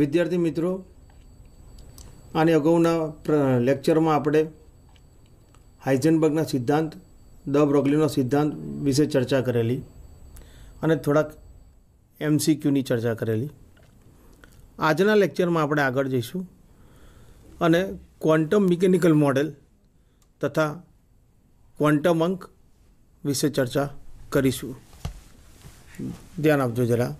વિદ્યાર્થી મિત્રો આની અગાઉના લેક્ચરમાં આપણે હાઇઝનબર્ગના સિદ્ધાંત દ બ્રોગલીનો સિદ્ધાંત વિશે ચર્ચા કરેલી અને થોડાક એમસીક્યુની ચર્ચા કરેલી આજના લેક્ચરમાં આપણે આગળ જઈશું અને ક્વોન્ટમ મિકેનિકલ મોડેલ તથા ક્વોન્ટમ અંક વિશે ચર્ચા કરીશું ધ્યાન આપજો જરા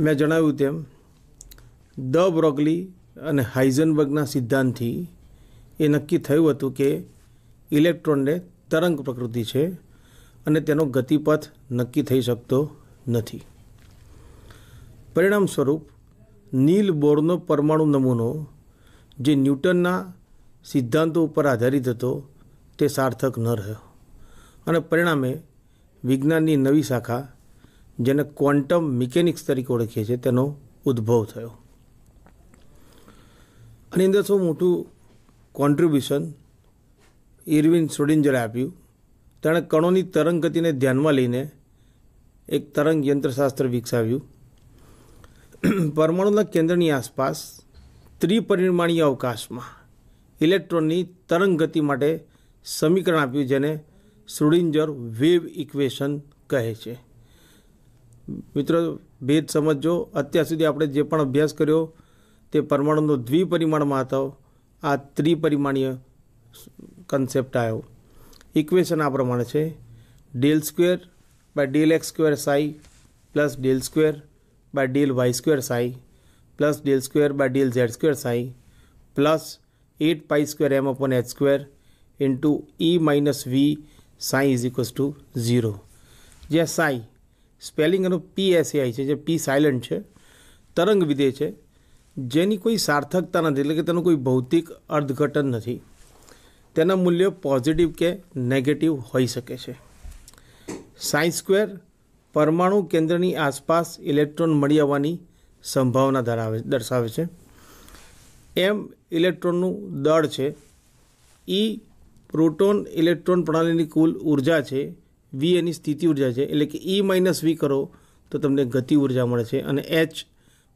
મેં જણાવ્યું તેમ દ બ્રોગલી અને હાઇઝનબર્ગના સિદ્ધાંતથી એ નક્કી થયું હતું કે ઇલેક્ટ્રોનને તરંગ પ્રકૃતિ છે અને તેનો ગતિપથ નક્કી થઈ શકતો નથી પરિણામ સ્વરૂપ નીલ બોરનો પરમાણુ નમૂનો જે ન્યૂટનના સિદ્ધાંતો ઉપર આધારિત હતો તે સાર્થક ન રહ્યો અને પરિણામે વિજ્ઞાનની નવી શાખા જેને ક્વોન્ટમ મિકેનિક્સ તરીકે ઓળખીએ છીએ તેનો ઉદ્ભવ થયો અને અંદર સૌ મોટું કોન્ટ્રીબ્યુશન ઇરવિન સોડિન્જરે આપ્યું તેણે કણોની તરંગ ગતિને ધ્યાનમાં લઈને એક તરંગ યંત્રશાસ્ત્ર વિકસાવ્યું પરમાણુના કેન્દ્રની આસપાસ ત્રિપરિમાણીય અવકાશમાં ઇલેક્ટ્રોનની તરંગ ગતિ માટે સમીકરણ આપ્યું જેને સુડિન્જર વેવ ઇક્વેશન કહે છે મિત્રો ભેદ સમજો અત્યાર સુધી આપણે જે પણ અભ્યાસ કર્યો તે પરમાણુનો દ્વિપરિમાણમાં હતો આ ત્રિપરિમાણીય કન્સેપ્ટ આવ્યો ઇક્વેશન આ પ્રમાણે છે del square by del X square psi plus del square by del Y square psi plus del square by del Z square psi plus eight pi square M upon H square into E minus V psi is equals to zero જ્યાં psi spelling એનું પી એસએઆઈ છે જે પી silent છે તરંગ વિધેય છે જેની કોઈ સાર્થકતા નથી એટલે કે તેનું કોઈ ભૌતિક અર્થઘટન નથી તેના મૂલ્ય પોઝિટિવ કે નેગેટિવ હોઈ શકે છે સાયન્સ સ્ક્વેર પરમાણુ કેન્દ્રની આસપાસ ઇલેક્ટ્રોન મળી આવવાની સંભાવના ધરાવે દર્શાવે છે એમ ઇલેક્ટ્રોનનું દળ છે ઈ e પ્રોટોન ઇલેક્ટ્રોન પ્રણાલીની કુલ ઉર્જા છે વી એની સ્થિતિ ઉર્જા છે એટલે કે ઈ માઇનસ વી કરો તો તમને ગતિ ઉર્જા મળે છે અને એચ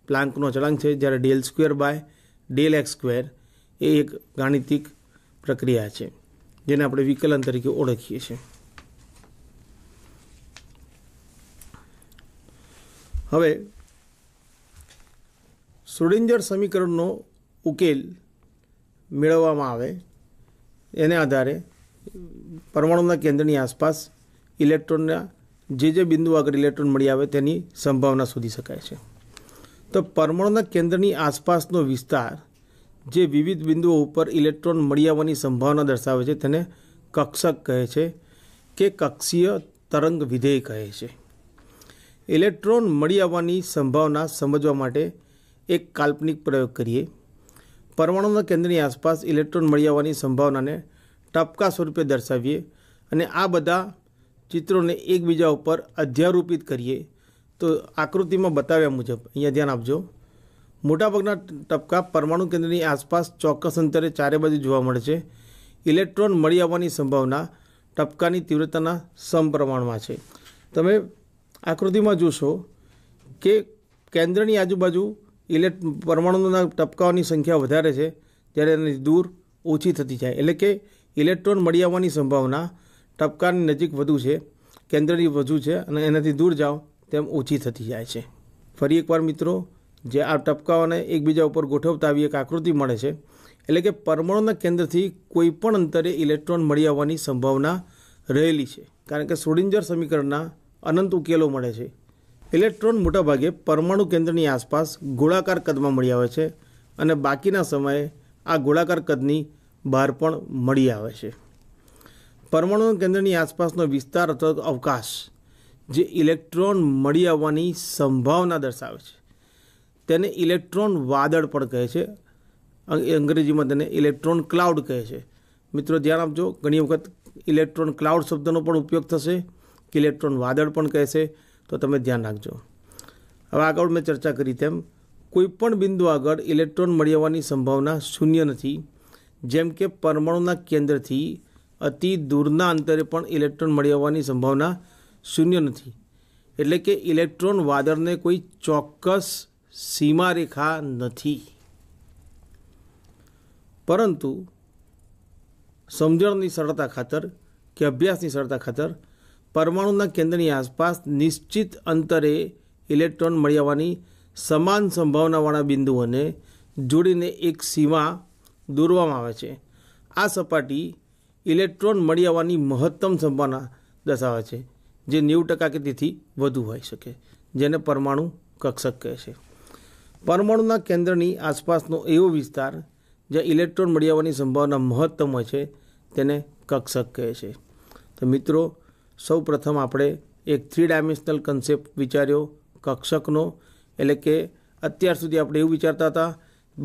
પ્લાન્કનો અચળાંક છે જ્યારે del square by del X square એ એક ગાણિતિક પ્રક્રિયા છે જેને આપણે વિકલન તરીકે ઓળખીએ છીએ હવે સુડિંજર સમીકરણનો ઉકેલ મેળવવામાં આવે એને આધારે પરમાણુના કેન્દ્રની આસપાસ ઇલેક્ટ્રોનના જે જે બિંદુ આગળ ઇલેક્ટ્રોન મળી આવે તેની સંભાવના શોધી શકાય છે તો પરમાણુના કેન્દ્રની આસપાસનો વિસ્તાર જે વિવિધ બિંદુઓ ઉપર ઇલેક્ટ્રોન મળી આવવાની સંભાવના દર્શાવે છે તેને કક્ષક કહે છે કે કક્ષીય તરંગ વિધેય કહે છે ઇલેક્ટ્રોન મળી આવવાની સંભાવના સમજવા માટે એક કાલ્પનિક પ્રયોગ કરીએ પરમાણુના કેન્દ્રની આસપાસ ઇલેક્ટ્રોન મળી આવવાની સંભાવનાને ટપકા સ્વરૂપે દર્શાવીએ અને આ બધા ચિત્રોને એકબીજા ઉપર અધ્યારોપિત કરીએ તો આકૃતિમાં બતાવ્યા મુજબ અહીંયા ધ્યાન આપજો મોટાભાગના ટપકા પરમાણુ કેન્દ્રની આસપાસ ચોક્કસ અંતરે ચારે બાજુ જોવા મળે છે ઇલેક્ટ્રોન મળી આવવાની સંભાવના ટપકાની તીવ્રતાના સમપ્રમાણમાં છે તમે આકૃતિમાં જોશો કે કેન્દ્રની આજુબાજુ ઇલેક્ટ પરમાણુના ટપકાઓની સંખ્યા વધારે છે ત્યારે એની દૂર ઓછી થતી જાય એટલે કે ઇલેક્ટ્રોન મળી આવવાની સંભાવના ટપકાની નજીક વધુ છે કેન્દ્રની વધુ છે અને એનાથી દૂર જાઓ તેમ ઓછી થતી જાય છે ફરી એકવાર મિત્રો જે આ ટપકાઓને એકબીજા ઉપર ગોઠવતા આવી એક આકૃતિ મળે છે એટલે કે પરમાણુના કેન્દ્રથી કોઈપણ અંતરે ઇલેક્ટ્રોન મળી આવવાની સંભાવના રહેલી છે કારણ કે સોડિંજર સમીકરણના અનંત ઉકેલો મળે છે ઇલેક્ટ્રોન મોટાભાગે પરમાણુ કેન્દ્રની આસપાસ ગોળાકાર કદમાં મળી આવે છે અને બાકીના સમયે આ ગોળાકાર કદની બહાર પણ મળી આવે છે પરમાણુ કેન્દ્રની આસપાસનો વિસ્તાર અથવા તો અવકાશ જે ઇલેક્ટ્રોન મળી આવવાની સંભાવના દર્શાવે છે તેને ઇલેક્ટ્રોન વાદળ પણ કહે છે અંગ્રેજીમાં તેને ઇલેક્ટ્રોન ક્લાઉડ કહે છે મિત્રો ધ્યાન આપજો ઘણી વખત ઇલેક્ટ્રોન ક્લાઉડ શબ્દનો પણ ઉપયોગ થશે કે ઇલેક્ટ્રોન વાદળ પણ કહેશે તો તમે ધ્યાન રાખજો હવે આગળ મેં ચર્ચા કરી તેમ કોઈપણ બિંદુ આગળ ઇલેક્ટ્રોન મળી આવવાની સંભાવના શૂન્ય નથી જેમ કે પરમાણુના કેન્દ્રથી અતિ દૂરના અંતરે પણ ઇલેક્ટ્રોન મળી આવવાની સંભાવના શૂન્ય નથી એટલે કે ઇલેક્ટ્રોન વાદળને કોઈ ચોક્કસ સીમારેખા નથી પરંતુ સમજણની સરળતા ખાતર કે અભ્યાસની સરળતા ખાતર પરમાણુના કેન્દ્રની આસપાસ નિશ્ચિત અંતરે ઇલેક્ટ્રોન મળી આવવાની સમાન સંભાવનાવાળા બિંદુઓને જોડીને એક સીમા દોરવામાં આવે છે આ સપાટી ઇલેક્ટ્રોન મળી આવવાની મહત્તમ સંભાવના દર્શાવે છે જે નેવું ટકા કે તેથી વધુ હોઈ શકે જેને પરમાણુ કક્ષક કહે છે પરમાણુના કેન્દ્રની આસપાસનો એવો વિસ્તાર જ્યાં ઇલેક્ટ્રોન મળી આવવાની સંભાવના મહત્તમ હોય છે તેને કક્ષક કહે છે તો મિત્રો સૌ પ્રથમ આપણે એક થ્રી ડાયમેન્શનલ કન્સેપ્ટ વિચાર્યો કક્ષકનો એટલે કે અત્યાર સુધી આપણે એવું વિચારતા હતા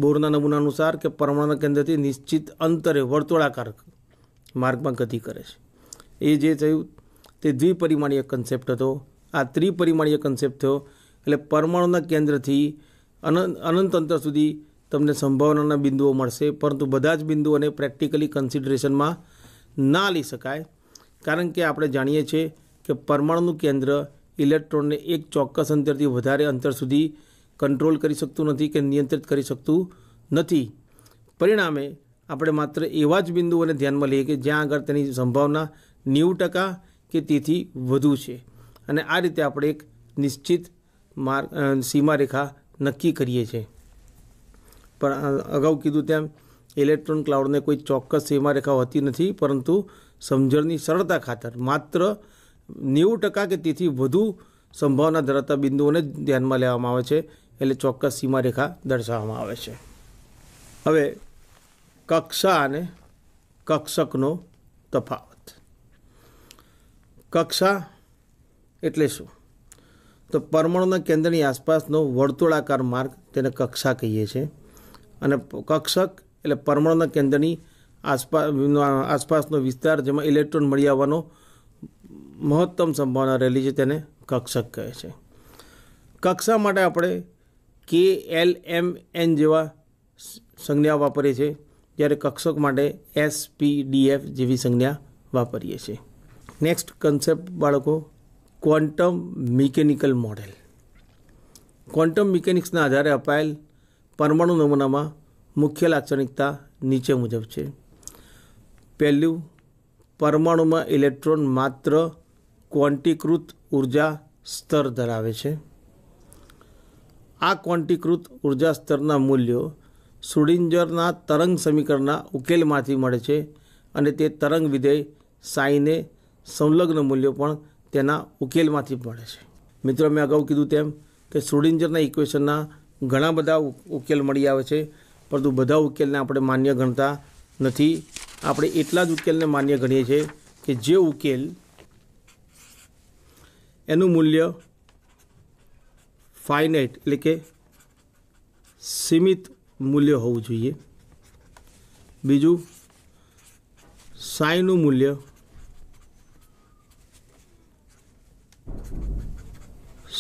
બોરના નમૂના અનુસાર કે પરમાણુના કેન્દ્રથી નિશ્ચિત અંતરે વર્તુળાકાર માર્ગમાં ગતિ કરે છે એ જે થયું તે દ્વિપરિમાણીય કન્સેપ્ટ હતો આ ત્રિપરિમાણીય કન્સેપ્ટ થયો એટલે પરમાણુના કેન્દ્રથી અનંત અંતર સુધી તમને સંભાવનાના બિંદુઓ મળશે પરંતુ બધા જ બિંદુઓને પ્રેક્ટિકલી કન્સિડરેશનમાં ના લઈ શકાય કારણ કે આપણે જાણીએ છીએ કે પરમાણુનું કેન્દ્ર ઇલેક્ટ્રોનને એક ચોક્કસ અંતરથી વધારે અંતર સુધી કંટ્રોલ કરી શકતું નથી કે નિયંત્રિત કરી શકતું નથી પરિણામે આપણે માત્ર એવા જ બિંદુઓને ધ્યાનમાં લઈએ કે જ્યાં આગળ તેની સંભાવના નેવું ટકા કે તેથી વધુ છે અને આ રીતે આપણે એક નિશ્ચિત માર્ગ સીમારેખા નક્કી કરીએ છીએ પણ અગાઉ કીધું તેમ ઇલેક્ટ્રોન ક્લાઉડને કોઈ ચોક્કસ સીમારેખા હોતી નથી પરંતુ સમજણની સરળતા ખાતર માત્ર નેવું ટકા કે તેથી વધુ સંભાવના ધરાવતા બિંદુઓને જ ધ્યાનમાં લેવામાં આવે છે એટલે ચોક્કસ સીમારેખા દર્શાવવામાં આવે છે હવે કક્ષા અને કક્ષકનો તફાવત કક્ષા એટલે શું તો પરમાણુના કેન્દ્રની આસપાસનો વર્તુળાકાર માર્ગ તેને કક્ષા કહીએ છીએ અને કક્ષક એટલે પરમાણુના કેન્દ્રની આસપાસ આસપાસનો વિસ્તાર જેમાં ઇલેક્ટ્રોન મળી આવવાનો મહત્તમ સંભાવના રહેલી છે તેને કક્ષક કહે છે કક્ષા માટે આપણે કે એલ એમ એન જેવા સંજ્ઞા વાપરીએ છીએ જ્યારે કક્ષક માટે એસપીડીએફ જેવી સંજ્ઞા વાપરીએ છીએ નેક્સ્ટ કન્સેપ્ટ બાળકો ક્વોન્ટમ મિકેનિકલ મોડેલ ક્વોન્ટમ મિકેનિક્સના આધારે અપાયેલ પરમાણુ નમૂનામાં મુખ્ય લાક્ષણિકતા નીચે મુજબ છે પહેલું પરમાણુમાં ઇલેક્ટ્રોન માત્ર ક્વોન્ટીકૃત ઉર્જા સ્તર ધરાવે છે આ ક્વોન્ટીકૃત ઉર્જા સ્તરના મૂલ્યો સુડિંજરના તરંગ સમીકરણના ઉકેલમાંથી મળે છે અને તે તરંગ વિધેય સાઈને સંલગ્ન મૂલ્યો પણ તેના ઉકેલમાંથી મળે છે મિત્રો મેં અગાઉ કીધું તેમ કે સુડિંજરના ઇક્વેશનના ઘણા બધા ઉકેલ મળી આવે છે પરંતુ બધા ઉકેલને આપણે માન્ય ગણતા નથી આપણે એટલા જ ઉકેલને માન્ય ગણીએ છીએ કે જે ઉકેલ એનું મૂલ્ય ફાઇનાઇટ એટલે કે સીમિત મૂલ્ય હોવું જોઈએ બીજું સાઈનું મૂલ્ય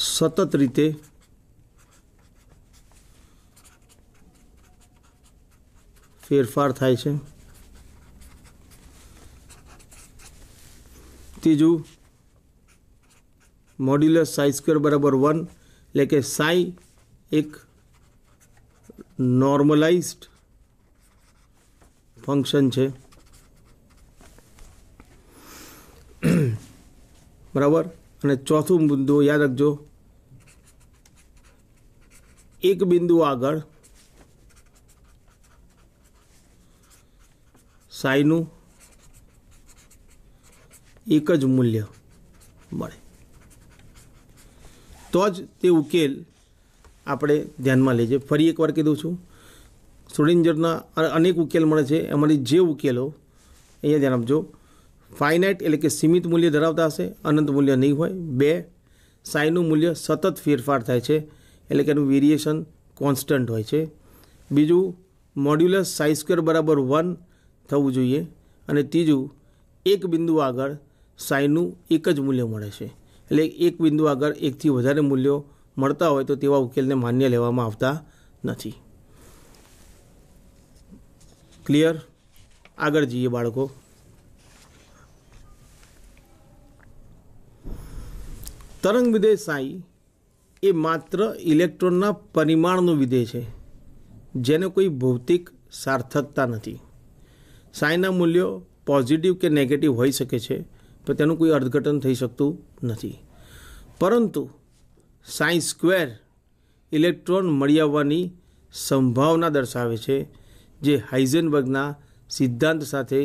સતત રીતે ફેરફાર થાય છે ત્રીજું મોડ્યુલર સાઈ સ્ક્વેર બરાબર વન એટલે કે સાઈ એક નોર્મલાઇઝ્ડ ફંક્શન છે બરાબર અને ચોથું બિંદુ યાદ રાખજો એક બિંદુ આગળ સાઈનું એક જ મૂલ્ય મળે તો જ તે ઉકેલ આપણે ધ્યાનમાં લેજે ફરી એકવાર કીધું છું સુડિન્જરના અનેક ઉકેલ મળે છે એમાંની જે ઉકેલો અહીંયા ધ્યાન આપજો ફાઇનાઇટ એટલે કે સીમિત મૂલ્ય ધરાવતા હશે અનંત મૂલ્ય નહીં હોય બે સાઈનું મૂલ્ય સતત ફેરફાર થાય છે એટલે કે એનું વેરિએશન કોન્સ્ટન્ટ હોય છે બીજું મોડ્યુલસ સાઈ સ્ક્વેર બરાબર વન થવું જોઈએ અને ત્રીજું એક બિંદુ આગળ સાઈનું એક જ મૂલ્ય મળે છે એટલે એક બિંદુ આગળ એકથી વધારે મૂલ્યો મળતા હોય તો તેવા ઉકેલને માન્ય લેવામાં આવતા નથી ક્લિયર આગળ જઈએ બાળકો તરંગ વિધેય સાઈ એ માત્ર ઇલેક્ટ્રોનના પરિમાણનું વિધેય છે જેને કોઈ ભૌતિક સાર્થકતા નથી સાઈના મૂલ્યો પોઝિટિવ કે નેગેટિવ હોઈ શકે છે પણ તેનું કોઈ અર્થઘટન થઈ શકતું નથી પરંતુ સાઈ સ્ક્વેર ઇલેક્ટ્રોન મળી આવવાની સંભાવના દર્શાવે છે જે હાઇઝનબર્ગના સિદ્ધાંત સાથે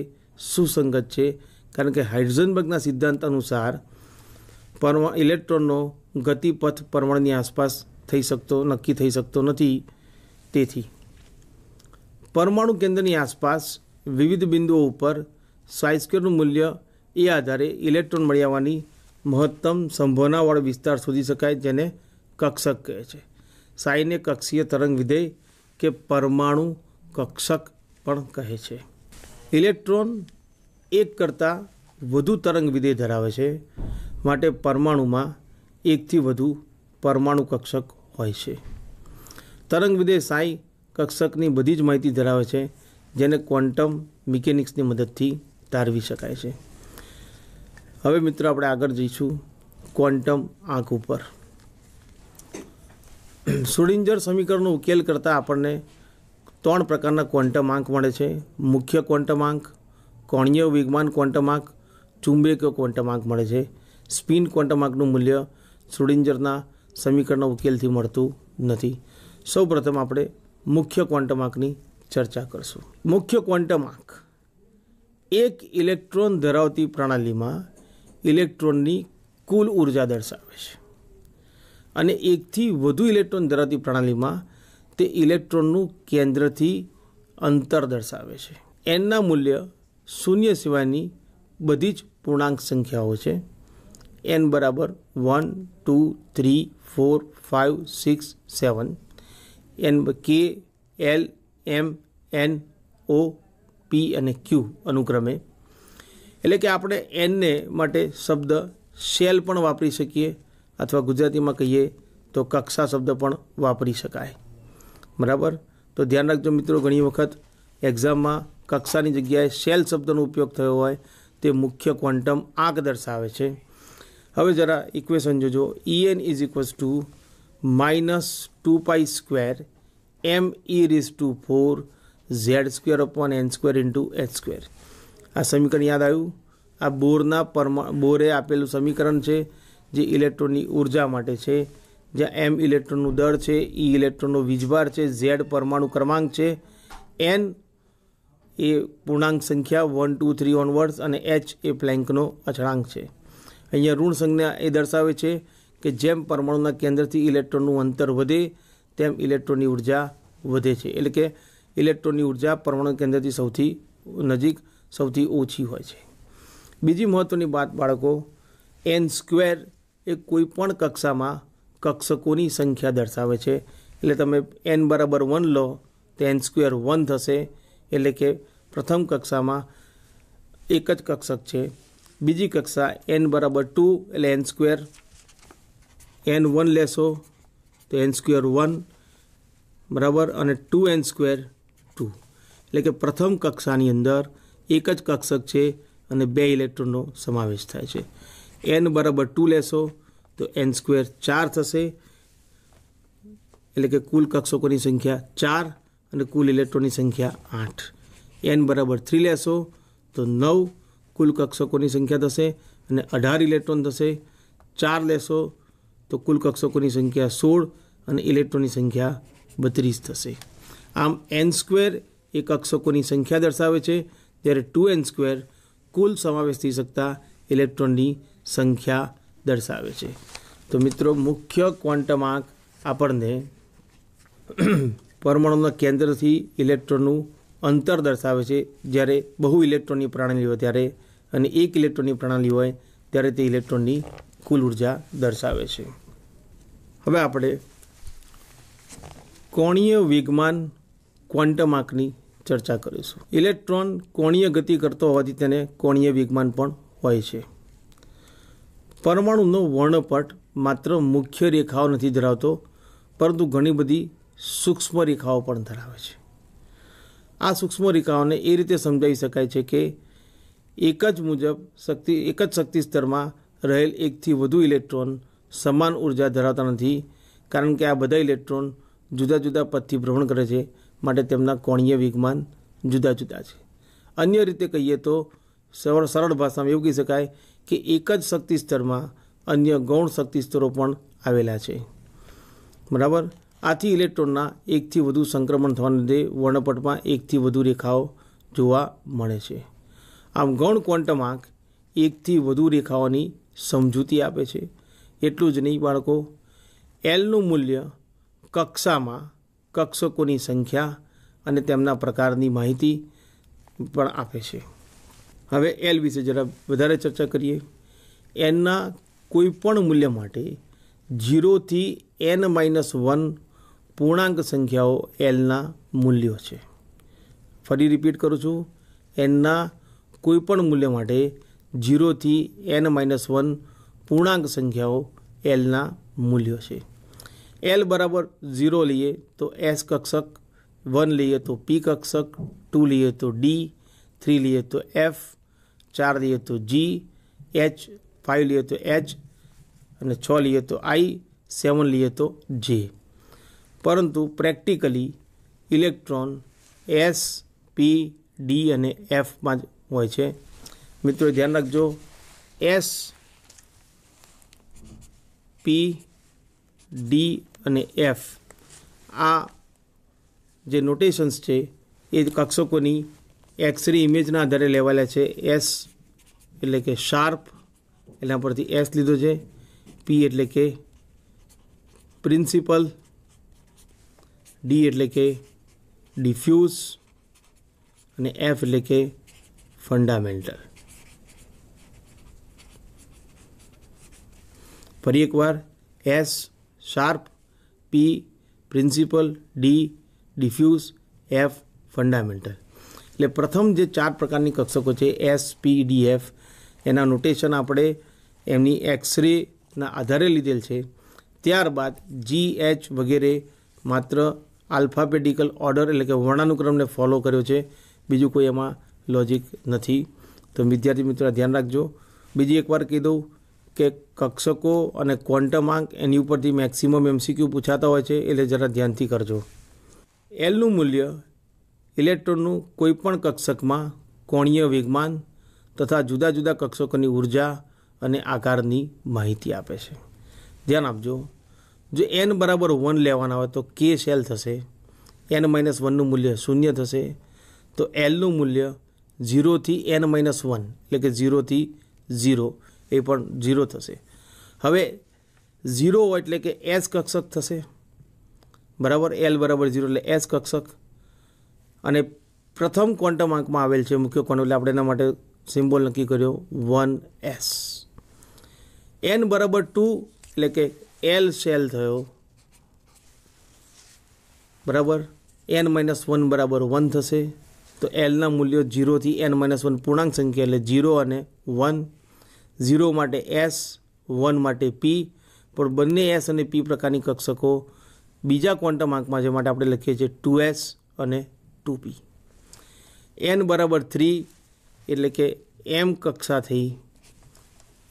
સુસંગત છે કારણ કે હાઇઝનબર્ગના સિદ્ધાંત અનુસાર પરમા ઇલેક્ટ્રોનનો ગતિપથ પરમાણુની આસપાસ થઈ શકતો નક્કી થઈ શકતો નથી તેથી પરમાણુ કેન્દ્રની આસપાસ વિવિધ બિંદુઓ ઉપર સાઇસ્કેરનું મૂલ્ય એ આધારે ઇલેક્ટ્રોન મળી આવવાની મહત્તમ સંભાવનાવાળો વિસ્તાર શોધી શકાય જેને કક્ષક કહે છે સાઈને કક્ષીય તરંગ વિધેય કે પરમાણુ કક્ષક પણ કહે છે ઇલેક્ટ્રોન એક કરતાં વધુ તરંગ વિધેય ધરાવે છે માટે પરમાણુમાં એકથી વધુ પરમાણુ કક્ષક હોય છે તરંગ વિધેય સાઈ કક્ષકની બધી જ માહિતી ધરાવે છે જેને ક્વોન્ટમ મિકેનિક્સની મદદથી તારવી શકાય છે હવે મિત્રો આપણે આગળ જઈશું ક્વોન્ટમ આંખ ઉપર સુડિંજર સમીકરણનો ઉકેલ કરતાં આપણને ત્રણ પ્રકારના ક્વોન્ટમ આંક મળે છે મુખ્ય ક્વોન્ટમ આંક કોણીય વિજ્ઞાન ક્વોન્ટમ આંક ચુંબકીય ક્વોન્ટમ આંક મળે છે સ્પિન ક્વોન્ટમ આંકનું મૂલ્ય સુડિંજરના સમીકરણના ઉકેલથી મળતું નથી સૌપ્રથમ આપણે મુખ્ય ક્વોન્ટમ આંકની ચર્ચા કરશું મુખ્ય ક્વોન્ટમ આંક એક ઇલેક્ટ્રોન ધરાવતી પ્રણાલીમાં ઇલેક્ટ્રોનની કુલ ઉર્જા દર્શાવે છે અને એકથી વધુ ઇલેક્ટ્રોન ધરાવતી પ્રણાલીમાં તે ઇલેક્ટ્રોનનું કેન્દ્રથી અંતર દર્શાવે છે એનના મૂલ્ય શૂન્ય સિવાયની બધી જ પૂર્ણાંક સંખ્યાઓ છે એન બરાબર one two three four five six seven N K L M N O P અને ક્યુ અનુક્રમે એટલે કે આપણે એનને માટે શબ્દ સેલ પણ વાપરી શકીએ અથવા ગુજરાતીમાં કહીએ તો કક્ષા શબ્દ પણ વાપરી શકાય બરાબર તો ધ્યાન રાખજો મિત્રો ઘણી વખત એક્ઝામમાં કક્ષાની જગ્યાએ સેલ શબ્દનો ઉપયોગ થયો હોય તે મુખ્ય ક્વોન્ટમ આંક દર્શાવે છે હવે જરા ઇક્વેશન જોજો E N is equals to minus two pi square M E raise to four Z square upon N square into H square આ સમીકરણ યાદ આવ્યું આ બોરના પરમા બોરે આપેલું સમીકરણ છે જે ઇલેક્ટ્રોનની ઉર્જા માટે છે જ્યાં એમ ઇલેક્ટ્રોનનું દળ છે ઈ ઇલેક્ટ્રોનનો વીજભાર છે ઝેડ પરમાણુ ક્રમાંક છે એન એ પૂર્ણાંક સંખ્યા વન ટુ થ્રી ઓનવર્ડ્સ અને એચ એ પ્લેન્કનો અચળાંક છે અહીંયા ઋણ સંજ્ઞા એ દર્શાવે છે કે જેમ પરમાણુના કેન્દ્રથી ઇલેક્ટ્રોનનું અંતર વધે તેમ ઇલેક્ટ્રોનની ઉર્જા વધે છે એટલે કે ઇલેક્ટ્રોનની ઉર્જા પરમાણુ કેન્દ્રથી સૌથી નજીક સૌથી ઓછી હોય છે બીજી મહત્ત્વની વાત બાળકો એન સ્ક્વેર એ કોઈપણ કક્ષામાં કક્ષકોની સંખ્યા દર્શાવે છે એટલે તમે એન બરાબર વન લો તો એન સ્ક્વેર વન થશે એટલે કે પ્રથમ કક્ષામાં એક જ કક્ષક છે બીજી કક્ષા એન બરાબર ટુ એટલે એન સ્ક્વેર એન વન લેશો તો એન સ્ક્વેર વન બરાબર અને ટુ એન સ્ક્વેર ટુ એટલે કે પ્રથમ કક્ષાની અંદર એક જ કક્ષક છે અને બે ઇલેક્ટ્રોનનો સમાવેશ થાય છે એન બરાબર ટુ લેશો તો એન સ્ક્વેર ચાર થશે એટલે કે કુલ કક્ષકોની સંખ્યા ચાર અને કુલ ઇલેક્ટ્રોનની સંખ્યા આઠ એન બરાબર થ્રી લેશો તો નવ કુલ કક્ષકોની સંખ્યા થશે અને અઢાર ઇલેક્ટ્રોન થશે ચાર લેશો તો કુલ કક્ષકોની સંખ્યા સોળ અને ઇલેક્ટ્રોનની સંખ્યા બત્રીસ થશે આમ એન સ્ક્વેર એ કક્ષકોની સંખ્યા દર્શાવે છે ત્યારે ટુ એન સ્ક્વેર કુલ સમાવેશ થઈ શકતા ઇલેક્ટ્રોનની સંખ્યા દર્શાવે છે તો મિત્રો મુખ્ય ક્વોન્ટમ આંક આપણને પરમાણુના કેન્દ્રથી ઇલેક્ટ્રોનનું અંતર દર્શાવે છે જ્યારે બહુ ઇલેક્ટ્રોનની પ્રણાલી હોય ત્યારે અને એક ઇલેક્ટ્રોનની પ્રણાલી હોય ત્યારે તે ઇલેક્ટ્રોનની કુલ ઉર્જા દર્શાવે છે હવે આપણે કોણીય વેગમાન ક્વોન્ટમ આંકની ચર્ચા કરીશું ઇલેક્ટ્રોન કોણીય ગતિ કરતો હોવાથી તેને કોણીય વિજ્ઞાન પણ હોય છે પરમાણુનો વર્ણપટ માત્ર મુખ્ય રેખાઓ નથી ધરાવતો પરંતુ ઘણી બધી સૂક્ષ્મ રેખાઓ પણ ધરાવે છે આ સૂક્ષ્મ રેખાઓને એ રીતે સમજાવી શકાય છે કે એક જ મુજબ શક્તિ એક જ શક્તિ સ્તરમાં રહેલ એકથી વધુ ઇલેક્ટ્રોન સમાન ઉર્જા ધરાવતા નથી કારણ કે આ બધા ઇલેક્ટ્રોન જુદા જુદા પથથી ભ્રમણ કરે છે માટે તેમના કોણીય વિજ્ઞાન જુદા જુદા છે અન્ય રીતે કહીએ તો સરળ સરળ ભાષામાં એવું કહી શકાય કે એક જ શક્તિ સ્તરમાં અન્ય ગૌણ શક્તિ સ્તરો પણ આવેલા છે બરાબર આથી ઇલેક્ટ્રોનના એકથી વધુ સંક્રમણ થવાને લીધે વર્ણપટમાં એકથી વધુ રેખાઓ જોવા મળે છે આમ ગૌણ ક્વોન્ટમ આંક એકથી વધુ રેખાઓની સમજૂતી આપે છે એટલું જ નહીં બાળકો એલનું મૂલ્ય કક્ષામાં કક્ષકોની સંખ્યા અને તેમના પ્રકારની માહિતી પણ આપે છે હવે એલ વિશે જરા વધારે ચર્ચા કરીએ એનના કોઈપણ મૂલ્ય માટે ઝીરોથી એન માઇનસ વન પૂર્ણાંક સંખ્યાઓ એલના મૂલ્યો છે ફરી રિપીટ કરું છું એનના કોઈપણ મૂલ્ય માટે ઝીરોથી એન માઇનસ વન પૂર્ણાંક સંખ્યાઓ એલના મૂલ્યો છે એલ બરાબર ઝીરો લઈએ તો એસ કક્ષક વન લઈએ તો પી કક્ષક ટુ લઈએ તો ડી થ્રી લઈએ તો એફ ચાર લઈએ તો જી એચ ફાઇવ લઈએ તો એચ અને છ લઈએ તો આઈ સેવન લઈએ તો જે પરંતુ practically electron S P D અને એફમાં જ હોય છે મિત્રો ધ્યાન રાખજો એસ પી ડી અને એફ આ જે નોટેશન્સ છે એ કક્ષકોની એક્સરે ઇમેજના આધારે લેવાયેલા છે એસ એટલે કે શાર્પ એના પરથી એસ લીધો છે પી એટલે કે પ્રિન્સિપલ ડી એટલે કે ડિફ્યુઝ અને એફ એટલે કે ફંડામેન્ટલ ફરી એકવાર S sharp P principal D diffuse F fundamental એટલે પ્રથમ જે ચાર પ્રકારની કક્ષકો છે એસ પી ડી એફ એના નોટેશન આપણે એમની એક્સરેના આધારે લીધેલ છે ત્યારબાદ જી એચ વગેરે માત્ર આલ્ફાબેટિકલ ઓર્ડર એટલે કે વર્ણાનુક્રમને ફોલો કર્યો છે બીજું કોઈ એમાં લોજિક નથી તો વિદ્યાર્થી મિત્રો ધ્યાન રાખજો બીજી એકવાર કહી દઉં કે કક્ષકો અને ક્વોન્ટમ આંક એની ઉપરથી મેક્સિમમ એમસીક્યુ પૂછાતા હોય છે એટલે જરા ધ્યાનથી કરજો એલનું મૂલ્ય ઇલેક્ટ્રોનનું કોઈપણ કક્ષકમાં કોણીય વેગમાન તથા જુદા જુદા કક્ષકોની ઉર્જા અને આકારની માહિતી આપે છે ધ્યાન આપજો જો એન બરાબર વન લેવાના હોય તો કે સેલ થશે એન માઇનસ વનનું મૂલ્ય શૂન્ય થશે તો એલનું મૂલ્ય ઝીરોથી એન માઇનસ વન એટલે કે ઝીરોથી ઝીરો એ પણ ઝીરો થશે હવે ઝીરો એટલે કે એસ કક્ષક થશે બરાબર એલ બરાબર ઝીરો એટલે એસ કક્ષક અને પ્રથમ ક્વોન્ટમ આંકમાં આવેલ છે મુખ્ય કોણ એટલે આપણે એના માટે સિમ્બોલ નક્કી કર્યો વન એસ એન બરાબર ટુ એટલે કે એલ સેલ થયો બરાબર એન માઇનસ વન બરાબર વન થશે તો એલના મૂલ્યો ઝીરોથી એન માઇનસ વન પૂર્ણાંક સંખ્યા એટલે જીરો અને વન ઝીરો માટે એસ વન માટે પી પણ બંને એસ અને પી પ્રકારની કક્ષકો બીજા ક્વોન્ટમ આંકમાં છે માટે આપણે લખીએ છીએ ટુ એસ અને ટુ પી એન બરાબર થ્રી એટલે કે એમ કક્ષા થઈ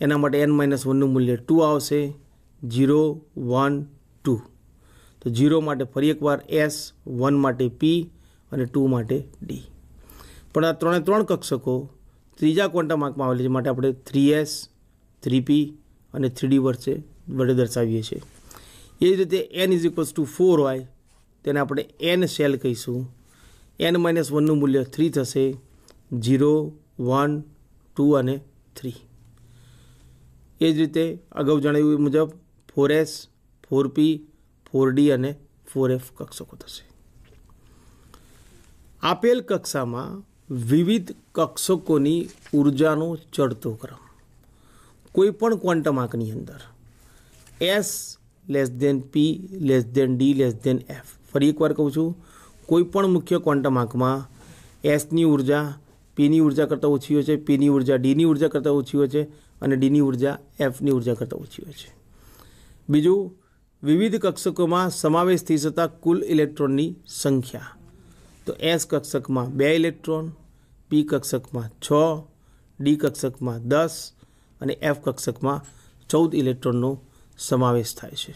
એના માટે એન માઇનસ વનનું મૂલ્ય ટુ આવશે ઝીરો વન ટુ તો ઝીરો માટે ફરી એકવાર એસ વન માટે પી અને ટુ માટે ડી પણ આ ત્રણે ત્રણ કક્ષકો ત્રીજા ક્વોન્ટમ આંકમાં આવેલી છે માટે આપણે થ્રી એસ થ્રી પી અને થ્રીડી વર્ષે વડે દર્શાવીએ છીએ એ જ રીતે N is equals to four હોય તેને આપણે એન સેલ કહીશું એન માઇનસ વનનું મૂલ્ય થ્રી થશે ઝીરો વન ટુ અને થ્રી એ જ રીતે અગાઉ જણાવ્યું મુજબ four S four P four D અને ફોર એફ કક્ષકો થશે આપેલ કક્ષામાં વિવિધ કક્ષકોની ઉર્જાનો ચડતો ક્રમ કોઈપણ ક્વોન્ટમ આંકની અંદર S less than P less than D less than F ફરી એકવાર કહું છું કોઈપણ મુખ્ય ક્વોન્ટમ આંકમાં એસની ઉર્જા પીની ઉર્જા કરતાં ઓછી હોય છે પીની ઉર્જા ડીની ઉર્જા કરતાં ઓછી હોય છે અને ડીની ઉર્જા એફની ઉર્જા કરતાં ઓછી હોય છે બીજું વિવિધ કક્ષકોમાં સમાવેશ થઈ જતાં કુલ ઇલેક્ટ્રોનની સંખ્યા તો એસ કક્ષકમાં બે ઇલેક્ટ્રોન પી કક્ષકમાં છ ડી કક્ષકમાં દસ અને એફ કક્ષકમાં ચૌદ ઇલેક્ટ્રોનનો સમાવેશ થાય છે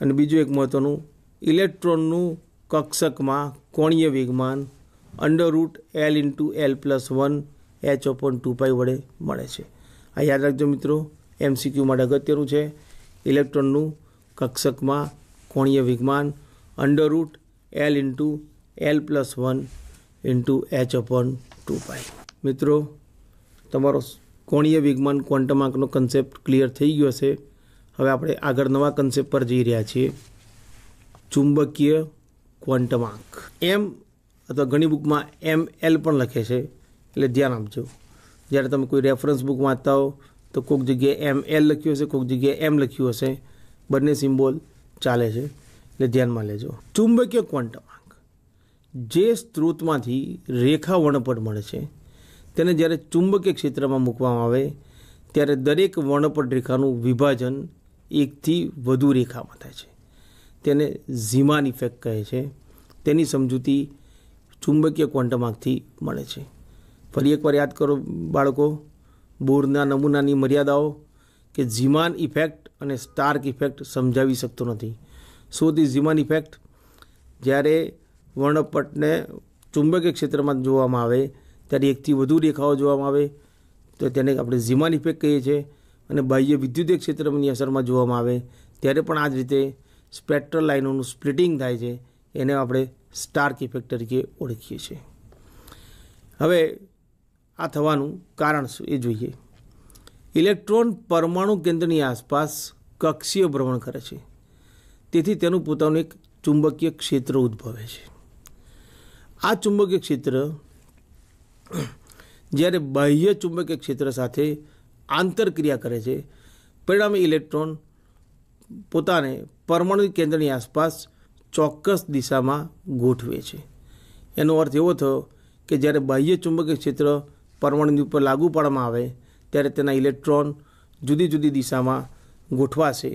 અને બીજું એક મહત્ત્વનું ઇલેક્ટ્રોનનું કક્ષકમાં કોણીય વેગમાન under root L into L plus one H upon two pi વડે મળે છે આ યાદ રાખજો મિત્રો એમસીક્યુ માટે અગત્યનું છે ઇલેક્ટ્રોનનું કક્ષકમાં કોણીય વેગમાન under root L into L plus one into H upon two pi મિત્રો તમારો કોણીય વિજ્ઞાન ક્વોન્ટમાંકનો કન્સેપ્ટ ક્લિયર થઈ ગયો છે હવે આપણે આગળ નવા કન્સેપ્ટ પર જઈ રહ્યા છીએ ચુંબકીય ક્વોન્ટમાંક એમ અથવા ઘણી બુકમાં એમ એલ પણ લખે છે એટલે ધ્યાન આપજો જ્યારે તમે કોઈ રેફરન્સ બુક વાંચતા હો તો કોઈક જગ્યાએ એમ એલ લખ્યું હશે કોઈક જગ્યાએ એમ લખ્યું હશે બંને સિમ્બોલ ચાલે છે એટલે ધ્યાનમાં લેજો ચુંબકીય ક્વોન્ટમ આંક જે સ્ત્રોતમાંથી રેખા વણપટ મળે છે તેને જ્યારે ચુંબકીય ક્ષેત્રમાં મૂકવામાં આવે ત્યારે દરેક વર્ણપટ રેખાનું વિભાજન એકથી વધુ રેખામાં થાય છે તેને ઝીમાન ઇફેક્ટ કહે છે તેની સમજૂતી ચુંબકીય ક્વોન્ટમ આંકથી મળે છે ફરી એકવાર યાદ કરો બાળકો બોરના નમૂનાની મર્યાદાઓ કે ઝીમાન ઇફેક્ટ અને સ્ટાર્ક ઇફેક્ટ સમજાવી શકતો નથી સો ધી ઝીમન ઇફેક્ટ જ્યારે વર્ણપટને ચુંબકીય ક્ષેત્રમાં જોવામાં આવે ત્યારે એકથી વધુ રેખાઓ જોવામાં આવે તો તેને આપણે ઝીમાન ઇફેક્ટ કહીએ છીએ અને બાહ્ય વિદ્યુતીય ક્ષેત્રની અસરમાં જોવામાં આવે ત્યારે પણ આ જ રીતે સ્પેક્ટ્રલ લાઇનોનું સ્પ્લિટિંગ થાય છે એને આપણે સ્ટાર્ક ઇફેક્ટ તરીકે ઓળખીએ છીએ હવે આ થવાનું કારણ શું એ જોઈએ ઇલેક્ટ્રોન પરમાણુ કેન્દ્રની આસપાસ કક્ષીય ભ્રમણ કરે છે તેથી તેનું પોતાનું એક ચુંબકીય ક્ષેત્ર ઉદ્ભવે છે આ ચુંબકીય ક્ષેત્ર જ્યારે બાહ્ય ચુંબકીય ક્ષેત્ર સાથે આંતરક્રિયા કરે છે પરિણામે ઇલેક્ટ્રોન પોતાને પરમાણુ કેન્દ્રની આસપાસ ચોક્કસ દિશામાં ગોઠવે છે એનો અર્થ એવો થયો કે જ્યારે બાહ્ય ચુંબકીય ક્ષેત્ર પરમાણુની ઉપર લાગુ પાડવામાં આવે ત્યારે તેના ઇલેક્ટ્રોન જુદી જુદી દિશામાં ગોઠવાશે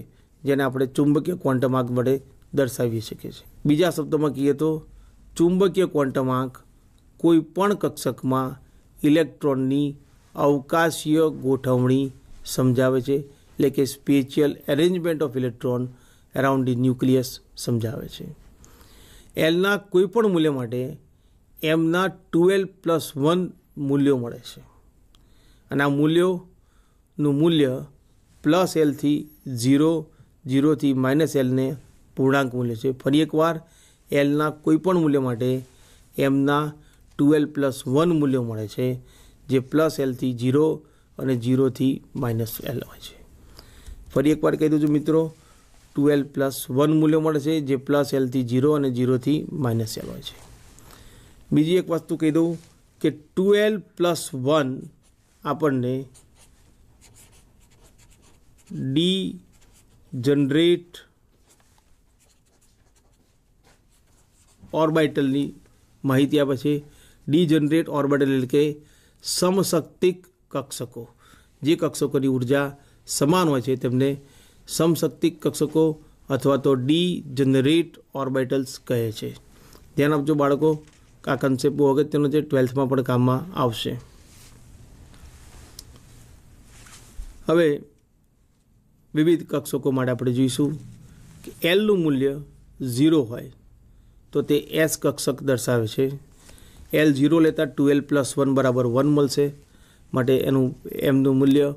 જેને આપણે ચુંબકીય ક્વોન્ટમ આંક વડે દર્શાવી શકીએ છીએ બીજા શબ્દોમાં કહીએ તો ચુંબકીય ક્વોન્ટમ આંક કોઈ પણ કક્ષકમાં ઇલેક્ટ્રોનની અવકાશીય ગોઠવણી સમજાવે છે એટલે કે spatial arrangement of electron around the nucleus સમજાવે છે એલના કોઈપણ મૂલ્ય માટે એમના ટ્વેલ્વ પ્લસ વન મૂલ્યો મળે છે અને આ મૂલ્યોનું મૂલ્ય પ્લસ એલથી ઝીરો જીરોથી માઇનસ એલને પૂર્ણાંક મૂલ્ય છે ફરી એકવાર એલના કોઈપણ મૂલ્ય માટે એમના ટ્વેલ્વ પ્લસ વન મૂલ્યો મળે છે જે પ્લસ એલથી જીરો અને જીરોથી માઇનસ એલ હોય છે ફરી એકવાર કહી દઉં છું મિત્રો ટુએલ પ્લસ વન મૂલ્યો મળે છે જે પ્લસ એલથી જીરો અને જીરોથી માઇનસ એલ હોય છે બીજી એક વસ્તુ કહી દઉં કે ટ્વેલ્વ પ્લસ વન આપણને ડી જનરેટ ઓર્બાઇટલની માહિતી આપે છે ડી જનરેટ ઓર્બિટલ એટલે કે સમશક્તિક કક્ષકો જે કક્ષકોની ઉર્જા સમાન હોય છે તેમને સમશક્તિક કક્ષકો અથવા તો ડી જનરેટ ઓર્બિટલ્સ કહે છે ધ્યાન આપજો બાળકો આ કન્સેપ્ટ બહુ અગત્યનો છે ટ્વેલ્થમાં પણ કામમાં આવશે હવે વિવિધ કક્ષકો માટે આપણે જોઈશું કે એલનું મૂલ્ય ઝીરો હોય તો તે એસ કક્ષક દર્શાવે છે એલ ઝીરો લેતા ટુએલ પ્લસ વન બરાબર વન મળશે માટે એનું એમનું મૂલ્ય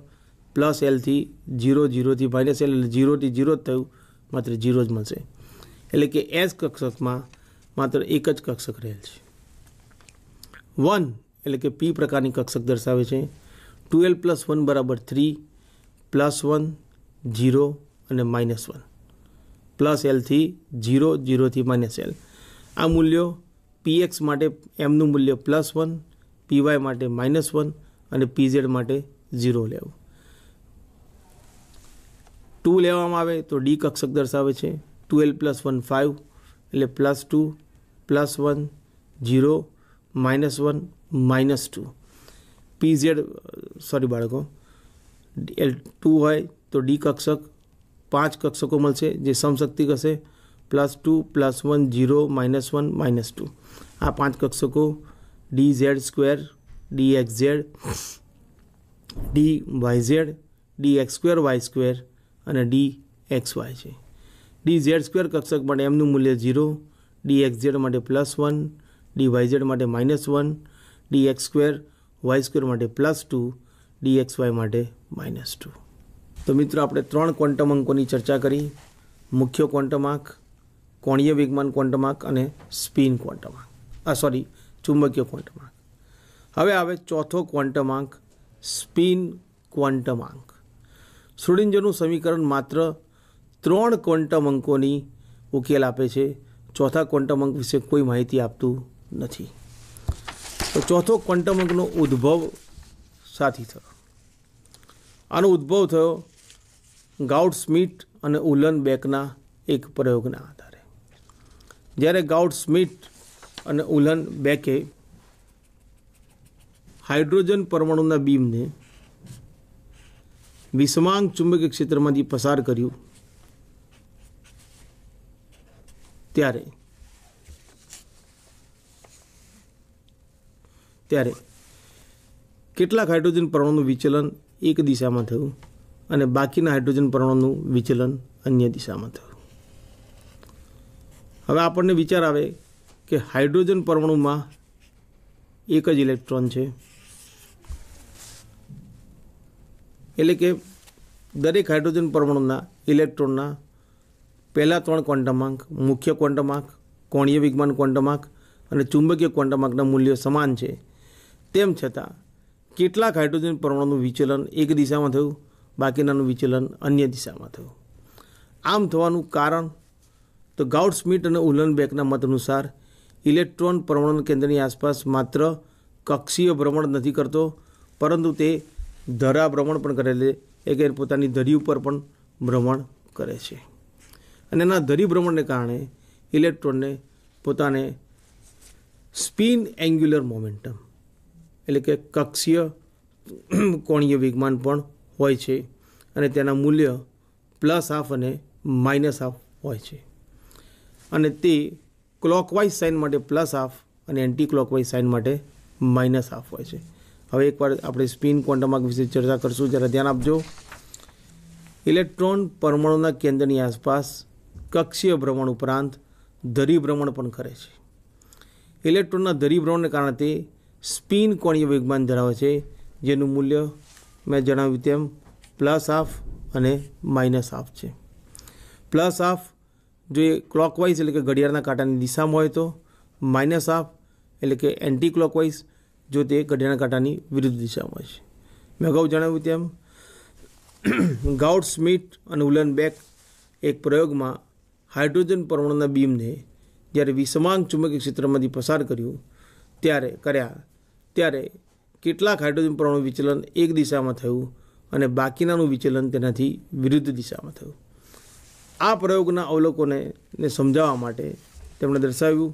પ્લસ એલથી ઝીરો ઝીરોથી માઇનસ એલ એટલે ઝીરોથી ઝીરો જ થયું માત્ર ઝીરો જ મળશે એટલે કે એસ કક્ષકમાં માત્ર એક જ કક્ષક રહેલ છે વન એટલે કે પી પ્રકારની કક્ષક દર્શાવે છે ટુએલ પ્લસ વન બરાબર થ્રી પ્લસ વન જીરો અને માઇનસ વન પ્લસ એલથી જીરો જીરોથી માઇનસ એલ આ મૂલ્યો પીએક્સ માટે એમનું મૂલ્ય પ્લસ વન પીવાય માટે માઇનસ વન અને પીઝેડ માટે ઝીરો લેવું ટુ લેવામાં આવે તો ડી કક્ષક દર્શાવે છે ટ્વેલ્વ પ્લસ વન ફાઇવ એટલે plus two plus one zero minus one minus two P Z sorry બાળકો એલ ટુ હોય તો ડી કક્ષક પાંચ કક્ષકો મળશે જે સમશક્તિક હશે plus two plus one zero minus one minus two આ પાંચ કક્ષકો D Z square D X Z D Y Z D x square Y square અને ડી એક્સ વાય છે ડી ઝેડ સ્ક્વેર કક્ષક માટે એમનું મૂલ્ય ઝીરો ડી એક્સ ઝેડ માટે plus one D Y Z માટે minus one D x square Y square માટે plus two D x Y માટે માઇનસ ટુ તો મિત્રો આપણે ત્રણ ક્વોન્ટમ અંકોની ચર્ચા કરી મુખ્ય ક્વોન્ટમ આંક કોણીય વેગમાન ક્વોન્ટમ આંક અને સ્પિન ક્વોન્ટમ આંક આ સોરી ચુંબકીય ક્વોન્ટમ આંક હવે આવે ચોથો ક્વોન્ટમ આંક સ્પિન ક્વોન્ટમ આંક શ્રોડિંજરનું સમીકરણ માત્ર ત્રણ ક્વોન્ટમ અંકોની ઉકેલ આપે છે ચોથા ક્વોન્ટમ અંક વિશે કોઈ માહિતી આપતું નથી તો ચોથો ક્વોન્ટમ અંકનો ઉદ્ભવ સાથી થયો આનો ઉદ્ભવ થયો ગાઉટ સ્મિટ અને ઉલન બેકના એક પ્રયોગના આધારે જ્યારે ગાઉટ સ્મિટ અને ઉલન બેકે હાઇડ્રોજન પરમાણુના બીમને વિષમાંગ ચુંબકીય ક્ષેત્રમાંથી પસાર કર્યું ત્યારે ત્યારે કેટલાક હાઇડ્રોજન પરમાણુનું વિચલન એક દિશામાં થયું અને બાકીના હાઇડ્રોજન પરમાણુનું વિચલન અન્ય દિશામાં થયું હવે આપણને વિચાર આવે કે હાઇડ્રોજન પરમાણુમાં એક જ ઇલેક્ટ્રોન છે એટલે કે દરેક હાઇડ્રોજન પરમાણુના ઇલેક્ટ્રોનના પહેલાં ત્રણ ક્વોન્ટમાંક મુખ્ય ક્વોન્ટમાંક કોણીય વિજ્ઞાન ક્વોન્ટમાંક અને ચુંબકીય ક્વોન્ટમાંકના મૂલ્યો સમાન છે તેમ છતાં કેટલાક હાઇડ્રોજન પરમાણુનું વિચલન એક દિશામાં થયું બાકીનાનું વિચલન અન્ય દિશામાં થયું આમ થવાનું કારણ તો ગાઉટ સ્મિટ અને ઉલનબેકના મત અનુસાર ઇલેક્ટ્રોન પરમાણુ કેન્દ્રની આસપાસ માત્ર કક્ષીય ભ્રમણ નથી કરતો પરંતુ તે ધરા ભ્રમણ પણ કરે છે એ કે પોતાની ધરી ઉપર પણ ભ્રમણ કરે છે અને એના ધરી ભ્રમણને કારણે ઇલેક્ટ્રોનને પોતાને સ્પિન એંગ્યુલર મોમેન્ટમ એટલે કે કક્ષીય કોણીય વેગમાન પણ હોય છે અને તેના મૂલ્ય પ્લસ હાફ અને માઇનસ હાફ હોય છે અને તે ક્લોકવાઇઝ સાઇન માટે પ્લસ હાફ અને એન્ટી ક્લોકવાઇઝ સાઇન માટે માઇનસ હાફ હોય છે હવે એકવાર આપણે સ્પિન ક્વોન્ટમ વિશે ચર્ચા કરશું જરા ધ્યાન આપજો ઇલેક્ટ્રોન પરમાણુના કેન્દ્રની આસપાસ કક્ષીય ભ્રમણ ઉપરાંત ધરી ભ્રમણ પણ કરે છે ઇલેક્ટ્રોનના ધરી કારણે તે સ્પિન કોણીય વેગમાન ધરાવે છે જેનું મૂલ્ય મેં જણાવ્યું તેમ પ્લસ હાફ અને માઇનસ હાફ છે પ્લસ હાફ જો એ ક્લોકવાઇઝ એટલે કે ઘડિયાળના કાંટાની દિશામાં હોય તો માઇનસ હાફ એટલે કે એન્ટી ક્લોકવાઇઝ જો તે ઘડિયાળના કાંટાની વિરુદ્ધ દિશામાં હોય છે મેં અગાઉ જણાવ્યું તેમ ગાઉટ સ્મિટ અને ઉલન બેક એક પ્રયોગમાં હાઇડ્રોજન પરમાણુના બીમને જ્યારે વિષમાંગ ચુંબકીય ક્ષેત્રમાંથી પસાર કર્યું ત્યારે કર્યા ત્યારે કેટલાક હાઇડ્રોજન પરમાણુ વિચલન એક દિશામાં થયું અને બાકીનાનું વિચલન તેનાથી વિરુદ્ધ દિશામાં થયું આ પ્રયોગના અવલોકોને ને સમજાવવા માટે તેમણે દર્શાવ્યું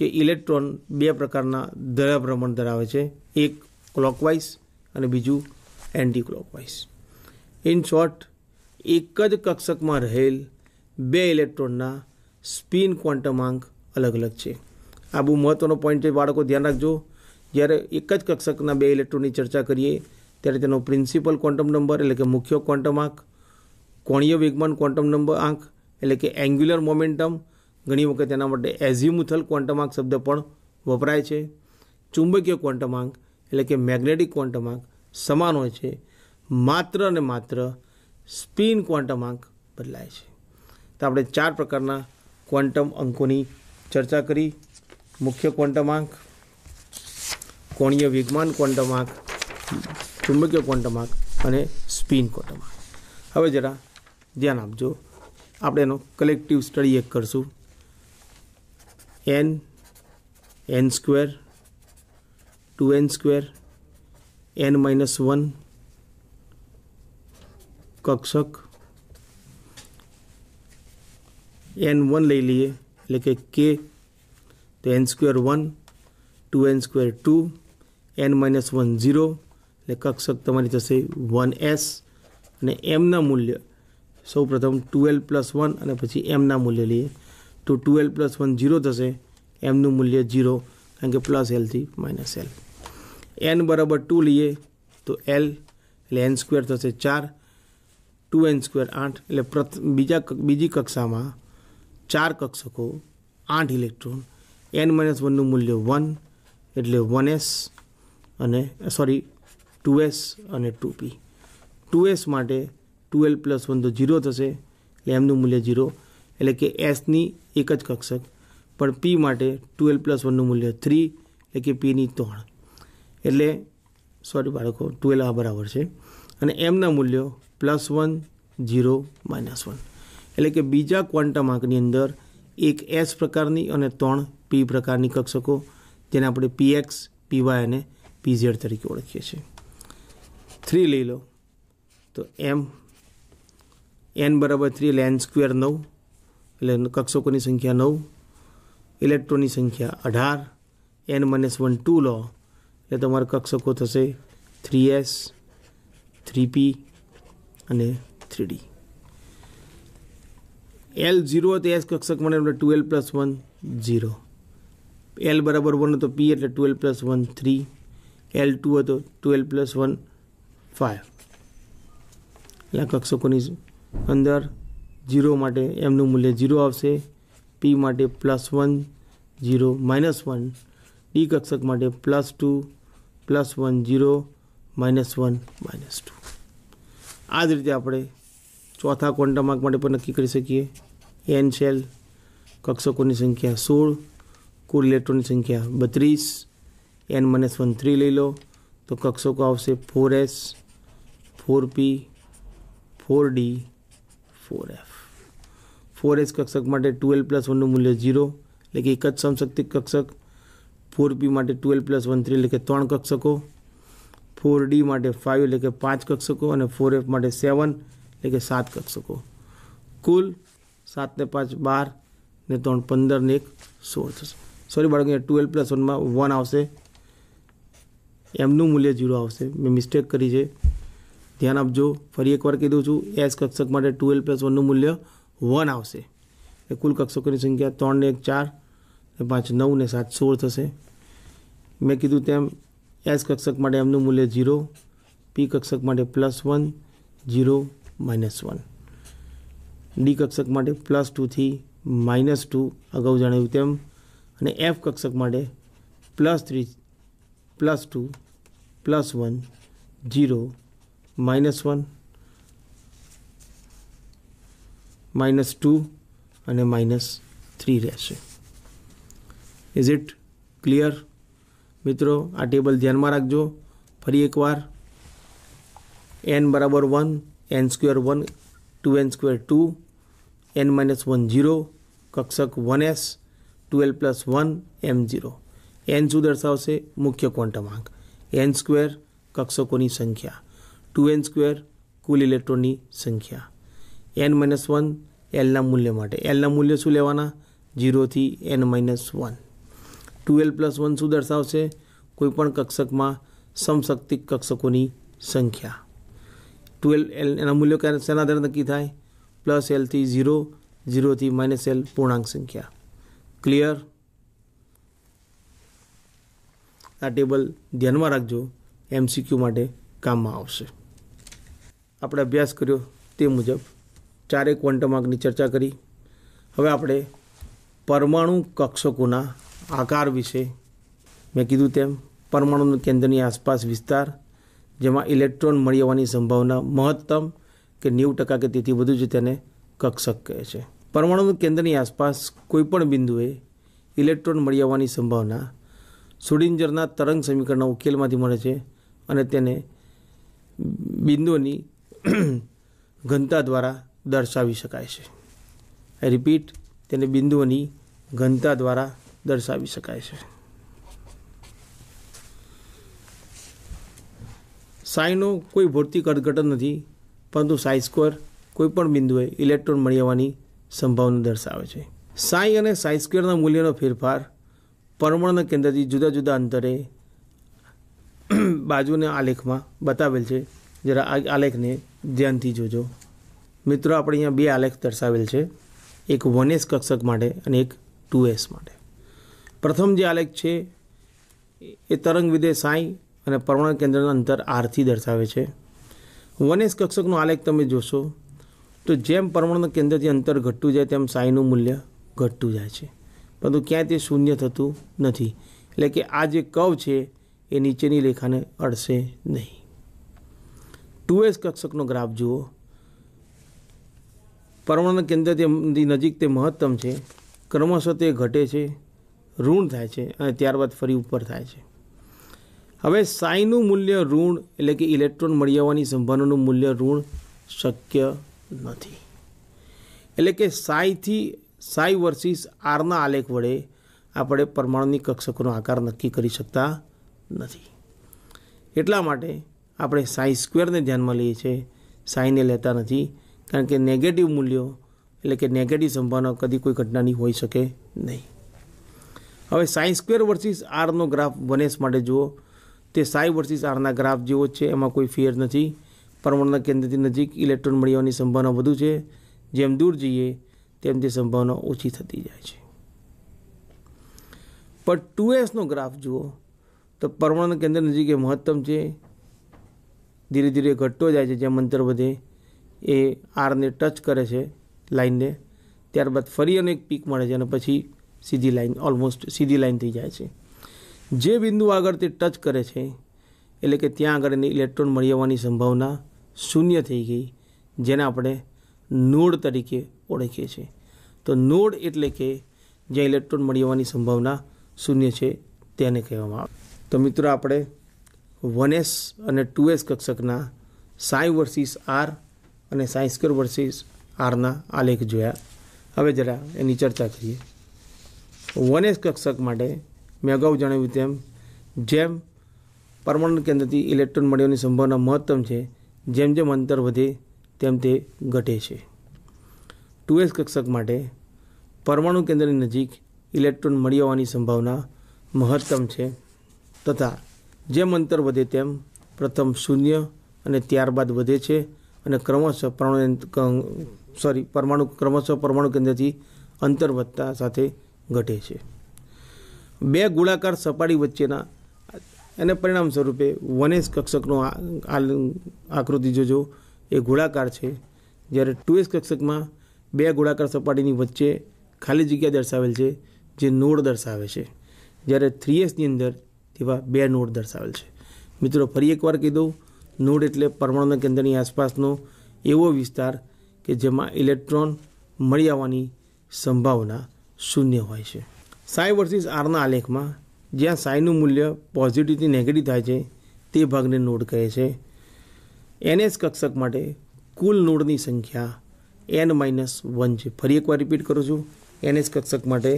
કે ઇલેક્ટ્રોન બે પ્રકારના દયાભ્રમણ ધરાવે છે એક ક્લોકવાઇઝ અને બીજું એન્ટી ક્લોકવાઇઝ ઇન શોર્ટ એક જ કક્ષકમાં રહેલ બે ઇલેક્ટ્રોનના સ્પિન ક્વોન્ટમાંક અલગ અલગ છે આ બહુ મહત્ત્વનો પોઈન્ટ છે બાળકો ધ્યાન રાખજો જ્યારે એક જ કક્ષકના બે ઇલેક્ટ્રોનની ચર્ચા કરીએ ત્યારે તેનો પ્રિન્સિપલ ક્વોન્ટમ નંબર એટલે કે મુખ્ય ક્વોન્ટમ આંક કોણીય વેગમાન ક્વોન્ટમ નંબર આંક એટલે કે એંગ્યુલર મોમેન્ટમ ઘણી વખત તેના માટે એઝ્યુમુથલ ક્વોન્ટમ આંક શબ્દ પણ વપરાય છે ચુંબકીય ક્વોન્ટમ આંક એટલે કે મેગ્નેટિક ક્વોન્ટમ આંક સમાન હોય છે માત્ર અને માત્ર સ્પિન ક્વોન્ટમ આંક બદલાય છે તો આપણે ચાર પ્રકારના ક્વોન્ટમ અંકોની ચર્ચા કરી મુખ્ય ક્વોન્ટમ આંક કોણીય વિજ્ઞાન ક્વોન્ટમ આંક ચુંબકીય ક્વોન્ટમ આંક અને સ્પિન ક્વોન્ટમ આંક હવે જરા ધ્યાન આપજો આપણે એનો કલેક્ટિવ સ્ટડી એક કરશું N N square two N square N minus one કક્ષક એન વન લઈ લઈએ એટલે કે કે તો N square one two N square two N minus one zero એટલે કક્ષક તમારી થશે વન એસ અને એમના મૂલ્ય સૌ પ્રથમ ટ્વેલ્વ પ્લસ વન અને પછી એમના મૂલ્ય લઈએ તો ટુવેલ પ્લસ વન ઝીરો થશે એમનું મૂલ્ય ઝીરો કારણ કે પ્લસ એલથી માઇનસ એલ એન બરાબર ટુ લઈએ તો એલ એટલે એન સ્ક્વેર થશે ચાર ટુ એન સ્ક્વેર આઠ એટલે પ્રથ બીજા બીજી કક્ષામાં ચાર કક્ષકો આઠ ઇલેક્ટ્રોન એન માઇનસ વનનું મૂલ્ય વન એટલે વન એસ અને સોરી ટુ એસ અને ટુ પી ટુ એસ માટે ટુએલ પ્લસ વન તો ઝીરો થશે એટલે એમનું મૂલ્ય જીરો એટલે કે એસની એક જ કક્ષક પણ પી માટે ટુએલ પ્લસ વનનું મૂલ્ય થ્રી એટલે કે પીની ત્રણ એટલે સોરી બાળકો ટુએલ આ બરાબર છે અને એમના મૂલ્યો plus one zero minus one એટલે કે બીજા ક્વોન્ટમ આંકની અંદર એક એસ પ્રકારની અને ત્રણ પી પ્રકારની કક્ષકો જેને આપણે પીએક્સ પીવાય અને પીઝેડ તરીકે ઓળખીએ છીએ થ્રી લઈ લો તો એમ એન બરાબર થ્રી એટલે એન સ્ક્વેર નવ એટલે કક્ષકોની સંખ્યા નવ ઇલેક્ટ્રોનની સંખ્યા અઢાર એન માઇનસ વન ટુ લો એટલે તમારા કક્ષકો થશે થ્રી એસ થ્રી પી અને થ્રી ડી એલ ઝીરો તો એસ કક્ષક મળે એટલે two L plus one zero L બરાબર વન તો પી એટલે two L plus one three L two હતો ટ્વેલ્વ પ્લસ વન ફાઇવ એટલે કક્ષકોની અંદર જીરો માટે એમનું મૂલ્ય જીરો આવશે પી માટે plus one zero minus one D કક્ષક માટે plus two plus one zero minus one minus two આ જ રીતે આપણે ચોથા ક્વોન્ટમ માર્ક માટે પણ નક્કી કરી શકીએ એન શેલ કક્ષકોની સંખ્યા સોળ કુલ ઇલેક્ટ્રોનની સંખ્યા બત્રીસ એન માઇનસ વન થ્રી લઈ લો તો કક્ષકો આવશે four S four P four D four F four S કક્ષક માટે ટ્વેલ્વ પ્લસ વનનું મૂલ્ય ઝીરો એટલે કે એક જ સમશક્તિ કક્ષક ફોર પી માટે ટ્વેલ્વ પ્લસ વન થ્રી એટલે કે ત્રણ કક્ષકો ફોર ડી માટે ફાઇવ એટલે કે પાંચ કક્ષકો અને ફોર એફ માટે સેવન એટલે કે સાત કક્ષકો કુલ સાતને પાંચ બાર ને ત્રણ પંદર ને એક સોળ થશે સોરી બાળકો અહીંયા પ્લસ વનમાં વન આવશે એમનું મૂલ્ય ઝીરો આવશે મેં મિસ્ટેક કરી છે ધ્યાન આપજો ફરી એકવાર કીધું છું એસ કક્ષક માટે ટુ પ્લસ વનનું મૂલ્ય વન આવશે એ કુલ કક્ષકોની સંખ્યા ત્રણ ને એક ચાર ને પાંચ નવ ને સાત સોળ થશે મેં કીધું તેમ એસ કક્ષક માટે એમનું મૂલ્ય ઝીરો પી કક્ષક માટે plus one zero minus one D કક્ષક માટે પ્લસ ટુથી માઇનસ ટુ અગાઉ જણાવ્યું તેમ અને એફ કક્ષક માટે plus three plus two plus one zero minus one minus two અને માઇનસ થ્રી રહેશે ઇઝ ઇટ ક્લિયર મિત્રો આ ટેબલ ધ્યાનમાં રાખજો ફરી એકવાર એન બરાબર one N square one two N square two N minus one zero કક્ષક one S two L plus one M zero N શું દર્શાવશે મુખ્ય ક્વોન્ટમાંક એન સ્ક્વેર કક્ષકોની સંખ્યા ટુ એન સ્ક્વેર કુલ ઇલેક્ટ્રોનની સંખ્યા એન માઇનસ વન એલના મૂલ્ય માટે એલના મૂલ્ય શું લેવાના જીરોથી N minus one two L plus one શું દર્શાવશે કોઈપણ કક્ષકમાં સમશક્તિક કક્ષકોની સંખ્યા ટ્વેલ્વ એલ એના મૂલ્યો ક્યારે શેના આધારે નક્કી થાય પ્લસ એલથી ઝીરો ઝીરોથી માઇનસ એલ પૂર્ણાંક સંખ્યા ક્લિયર આ ટેબલ ધ્યાનમાં રાખજો એમસીક્યુ માટે કામમાં આવશે આપણે અભ્યાસ કર્યો તે મુજબ ચારે ક્વોન્ટમ આંકની ચર્ચા કરી હવે આપણે પરમાણુ કક્ષકોના આકાર વિશે મેં કીધું તેમ પરમાણુ કેન્દ્રની આસપાસ વિસ્તાર જેમાં ઇલેક્ટ્રોન મળી આવવાની સંભાવના મહત્તમ કે નેવું ટકા કે તેથી વધુ છે તેને કક્ષક કહે છે પરમાણુ કેન્દ્રની આસપાસ કોઈપણ બિંદુએ ઇલેક્ટ્રોન મળી આવવાની સંભાવના સુડિંજરના તરંગ સમીકરણના ઉકેલમાંથી મળે છે અને તેને બિંદુઓની ઘનતા દ્વારા દર્શાવી શકાય છે આઈ રિપીટ તેને બિંદુઓની ઘનતા દ્વારા દર્શાવી શકાય છે સાઈનો કોઈ ભૌતિક અર્થઘટન નથી પરંતુ સાઈ સ્ક્વેર કોઈપણ બિંદુએ ઇલેક્ટ્રોન મળી આવવાની સંભાવના દર્શાવે છે સાઈ અને સાઈ સ્ક્વેરના મૂલ્યનો ફેરફાર પરમાણુના કેન્દ્રથી જુદા જુદા અંતરે બાજુના આલેખમાં બતાવેલ છે જરા આ આલેખને ધ્યાનથી જોજો મિત્રો આપણે અહીંયા બે આલેખ દર્શાવેલ છે એક વન એસ કક્ષક માટે અને એક ટુ એસ માટે પ્રથમ જે આલેખ છે એ તરંગ વિદે સાંઈ અને પરમાણુ કેન્દ્રના અંતર આરથી દર્શાવે છે વન એસ કક્ષકનો આલેખ તમે જોશો તો જેમ પરમાણુના કેન્દ્રથી અંતર ઘટતું જાય તેમ સાંઈનું મૂલ્ય ઘટતું જાય છે પરંતુ ક્યાંય તે શૂન્ય થતું નથી એટલે કે આ જે કવ છે એ નીચેની રેખાને અડશે નહીં ટુ એસ કક્ષકનો ગ્રાફ જુઓ પરમાણુ કેન્દ્ર તે નજીક તે મહત્તમ છે ક્રમશઃ તે ઘટે છે ઋણ થાય છે અને ત્યારબાદ ફરી ઉપર થાય છે હવે સાઈનું મૂલ્ય ઋણ એટલે કે ઇલેક્ટ્રોન મળી આવવાની સંભાવનાનું મૂલ્ય ઋણ શક્ય નથી એટલે કે સાઈથી સાઈ વર્સિસ આરના આલેખ વડે આપણે પરમાણુની કક્ષકોનો આકાર નક્કી કરી શકતા નથી એટલા માટે આપણે સાઈ સ્ક્વેરને ધ્યાનમાં લઈએ છીએ સાઈને લેતા નથી કારણ કે નેગેટિવ મૂલ્યો એટલે કે નેગેટિવ સંભાવના કદી કોઈ ઘટનાની હોઈ શકે નહીં હવે સાઈ સ્ક્વેર વર્સિસ આરનો ગ્રાફ વનેસ માટે જુઓ તે સાઈ વર્સિસ આરના ગ્રાફ જેવો છે એમાં કોઈ ફેર નથી પરમાણુના કેન્દ્રથી નજીક ઇલેક્ટ્રોન મળી સંભાવના વધુ છે જેમ દૂર જઈએ તેમ સંભાવના ઓછી થતી જાય છે પણ ટુ એસનો ગ્રાફ જુઓ તો પરમાણુ કેન્દ્ર નજીક એ મહત્તમ છે ધીરે ધીરે ઘટતો જાય છે જેમ અંતર વધે એ આરને ટચ કરે છે લાઇનને ત્યારબાદ ફરી અને એક પીક મળે છે અને પછી સીધી લાઇન ઓલમોસ્ટ સીધી લાઇન થઈ જાય છે જે બિંદુ આગળ તે ટચ કરે છે એટલે કે ત્યાં આગળ એને ઇલેક્ટ્રોન મળી આવવાની સંભાવના શૂન્ય થઈ ગઈ જેને આપણે નોડ તરીકે ઓળખીએ છીએ તો નોડ એટલે કે જ્યાં ઇલેક્ટ્રોન મળી આવવાની સંભાવના શૂન્ય છે તેને કહેવામાં આવે તો મિત્રો આપણે વન એસ અને ટુ એસ કક્ષકના સાંઈ વર્સિસ આર અને સાઈ સ્ક્વેર વર્સિસ આરના આલેખ જોયા હવે જરા એની ચર્ચા કરીએ વન એસ કક્ષક માટે મેં અગાઉ જણાવ્યું તેમ જેમ પરમાણુ કેન્દ્રથી ઇલેક્ટ્રોન મળ્યાની સંભાવના મહત્તમ છે જેમ જેમ અંતર વધે તેમ તે ઘટે છે ટુ એસ કક્ષક માટે પરમાણુ કેન્દ્રની નજીક ઇલેક્ટ્રોન મળી આવવાની સંભાવના મહત્તમ છે તથા જેમ અંતર વધે તેમ પ્રથમ શૂન્ય અને ત્યારબાદ વધે છે અને ક્રમશઃ પરમાણુ સોરી પરમાણુ ક્રમશઃ પરમાણુ કેન્દ્રથી અંતર વધતા સાથે ઘટે છે બે ગોળાકાર સપાટી વચ્ચેના એને પરિણામ સ્વરૂપે વનેશ કક્ષકનો આકૃતિ જોજો એ ગોળાકાર છે જ્યારે ટુ એસ કક્ષકમાં બે ગોળાકાર સપાટીની વચ્ચે ખાલી જગ્યા દર્શાવેલ છે જે નોડ દર્શાવે છે જ્યારે થ્રી એસની અંદર તેવા બે નોડ દર્શાવેલ છે મિત્રો ફરી એકવાર કહી નોડ એટલે પરમાણુ કેન્દ્રની આસપાસનો એવો વિસ્તાર કે જેમાં ઇલેક્ટ્રોન મળી આવવાની સંભાવના શૂન્ય હોય છે સાય વર્સિસ આરના આલેખમાં જ્યાં સાયનું મૂલ્ય પોઝિટિવથી નેગેટિવ થાય છે તે ભાગને નોડ કહે છે એનએસ કક્ષક માટે કુલ નોડની સંખ્યા એન માઇનસ વન છે ફરી એકવાર રિપીટ કરું છું એનએચ કક્ષક માટે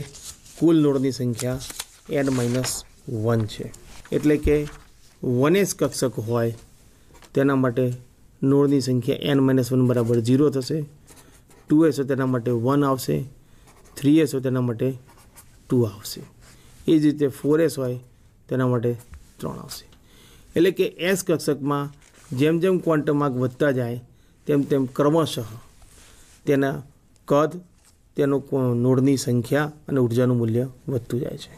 કુલ નોડની સંખ્યા એન માઇનસ વન છે એટલે કે વનેસ કક્ષક હોય તેના માટે નોડની સંખ્યા એન માઇનસ વન બરાબર ઝીરો થશે ટુ એસ હોય તેના માટે વન આવશે થ્રી એસ હોય તેના માટે ટુ આવશે એ જ રીતે ફોર એસ હોય તેના માટે ત્રણ આવશે એટલે કે એસ કક્ષકમાં જેમ જેમ ક્વોન્ટમ માર્ક વધતા જાય તેમ તેમ ક્રમશઃ તેના કદ તેનો નોડની સંખ્યા અને ઉર્જાનું મૂલ્ય વધતું જાય છે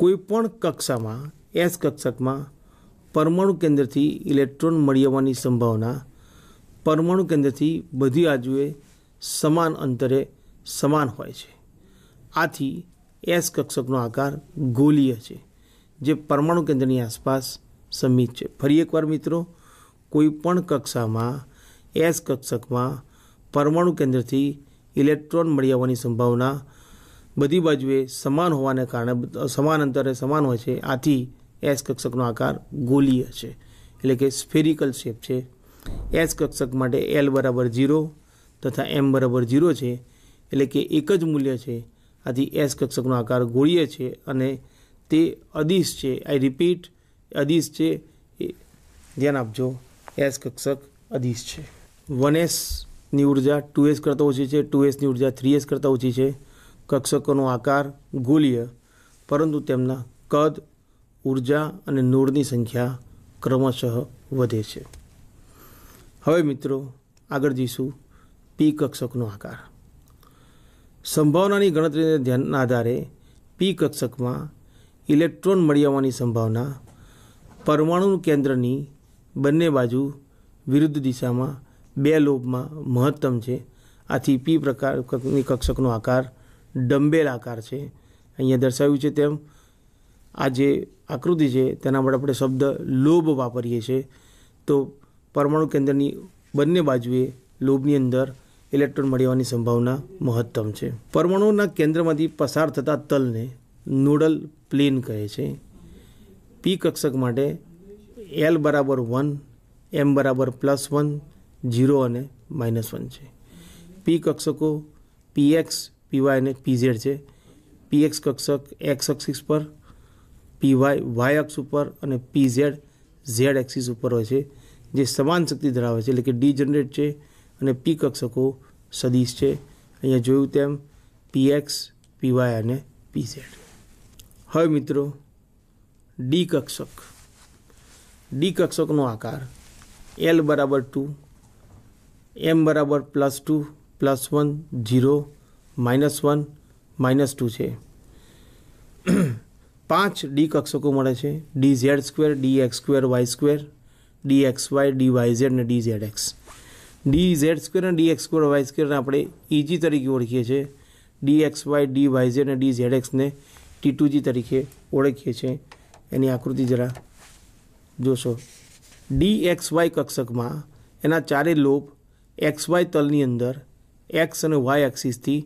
કોઈપણ કક્ષામાં એસ કક્ષકમાં પરમાણુ કેન્દ્રથી ઇલેક્ટ્રોન મળી આવવાની સંભાવના પરમાણુ કેન્દ્રથી બધી આજુએ સમાન અંતરે સમાન હોય છે આથી એસ કક્ષકનો આકાર ગોલીય છે જે પરમાણુ કેન્દ્રની આસપાસ સમિત છે ફરી એકવાર મિત્રો કોઈ પણ કક્ષામાં એસ કક્ષકમાં પરમાણુ કેન્દ્રથી ઇલેક્ટ્રોન મળી આવવાની સંભાવના બધી બાજુએ સમાન હોવાને કારણે સમાન અંતરે સમાન હોય છે આથી એસ કક્ષકનો આકાર ગોલીય છે એટલે કે સ્ફેરિકલ શેપ છે એસ કક્ષક માટે એલ બરાબર ઝીરો તથા એમ બરાબર ઝીરો છે એટલે કે એક જ મૂલ્ય છે આથી એસ કક્ષકનો આકાર ગોળીય છે અને તે અદિશ છે આઈ રિપીટ અદિશ છે એ ધ્યાન આપજો એસ કક્ષક અદિશ છે વન એસ ની ઉર્જા ટુ એસ કરતાં ઓછી છે ટુ એસની ઉર્જા થ્રી એસ કરતાં ઓછી છે કક્ષકોનો આકાર ગોલીય પરંતુ તેમના કદ ઉર્જા અને નોડની સંખ્યા ક્રમશઃ વધે છે હવે મિત્રો આગળ જઈશું પી કક્ષકનો આકાર સંભાવનાની ગણતરીને ધ્યાનના આધારે પી કક્ષકમાં ઇલેક્ટ્રોન મળી આવવાની સંભાવના પરમાણુ કેન્દ્રની બંને બાજુ વિરુદ્ધ દિશામાં બે લોભમાં મહત્તમ છે આથી પી પ્રકારની કક્ષકનો આકાર ડંબેલ આકાર છે અહીંયા દર્શાવ્યું છે તેમ આ જે આકૃતિ છે તેના માટે આપણે શબ્દ લોભ વાપરીએ છીએ તો પરમાણુ કેન્દ્રની બંને બાજુએ લોભની અંદર ઇલેક્ટ્રોન મળી આવવાની સંભાવના મહત્તમ છે પરમાણુના કેન્દ્રમાંથી પસાર થતા તલને નોડલ પ્લેન કહે છે પી કક્ષક માટે એલ બરાબર વન એમ બરાબર પ્લસ વન જીરો અને માઇનસ વન છે P કક્ષકો P X P Y અને પી ઝેડ છે પી એક્સ કક્ષક એક્સ અક્ષિસ પર પી વાય વાય અક્ષ ઉપર અને પી ઝેડ ઝેડ એક્સિસ ઉપર હોય છે જે સમાન શક્તિ ધરાવે છે એટલે કે ડી જનરેટ છે અને પી કક્ષકો સદીશ છે અહીંયા જોયું તેમ પી પીએક્સ પીવાય અને પી ઝેડ હવે મિત્રો ડી કક્ષક ડી કક્ષકનો આકાર એલ બરાબર ટુ એમ બરાબર plus two plus one zero minus one minus two છે પાંચ ડી કક્ષકો મળે છે D Z square D x square Y square D x y d Y z અને d z x d Z square અને D x square y સ્ક્વેરને આપણે e g e તરીકે ઓળખીએ છીએ d x y d Y z અને d z એક્સને t two g તરીકે ઓળખીએ છીએ એની આકૃતિ જરા જોશો ડી એક્સ વાય કક્ષકમાં એના ચારે લોભ એક્સ વાય તલની અંદર એક્સ અને વાય એક્સિસથી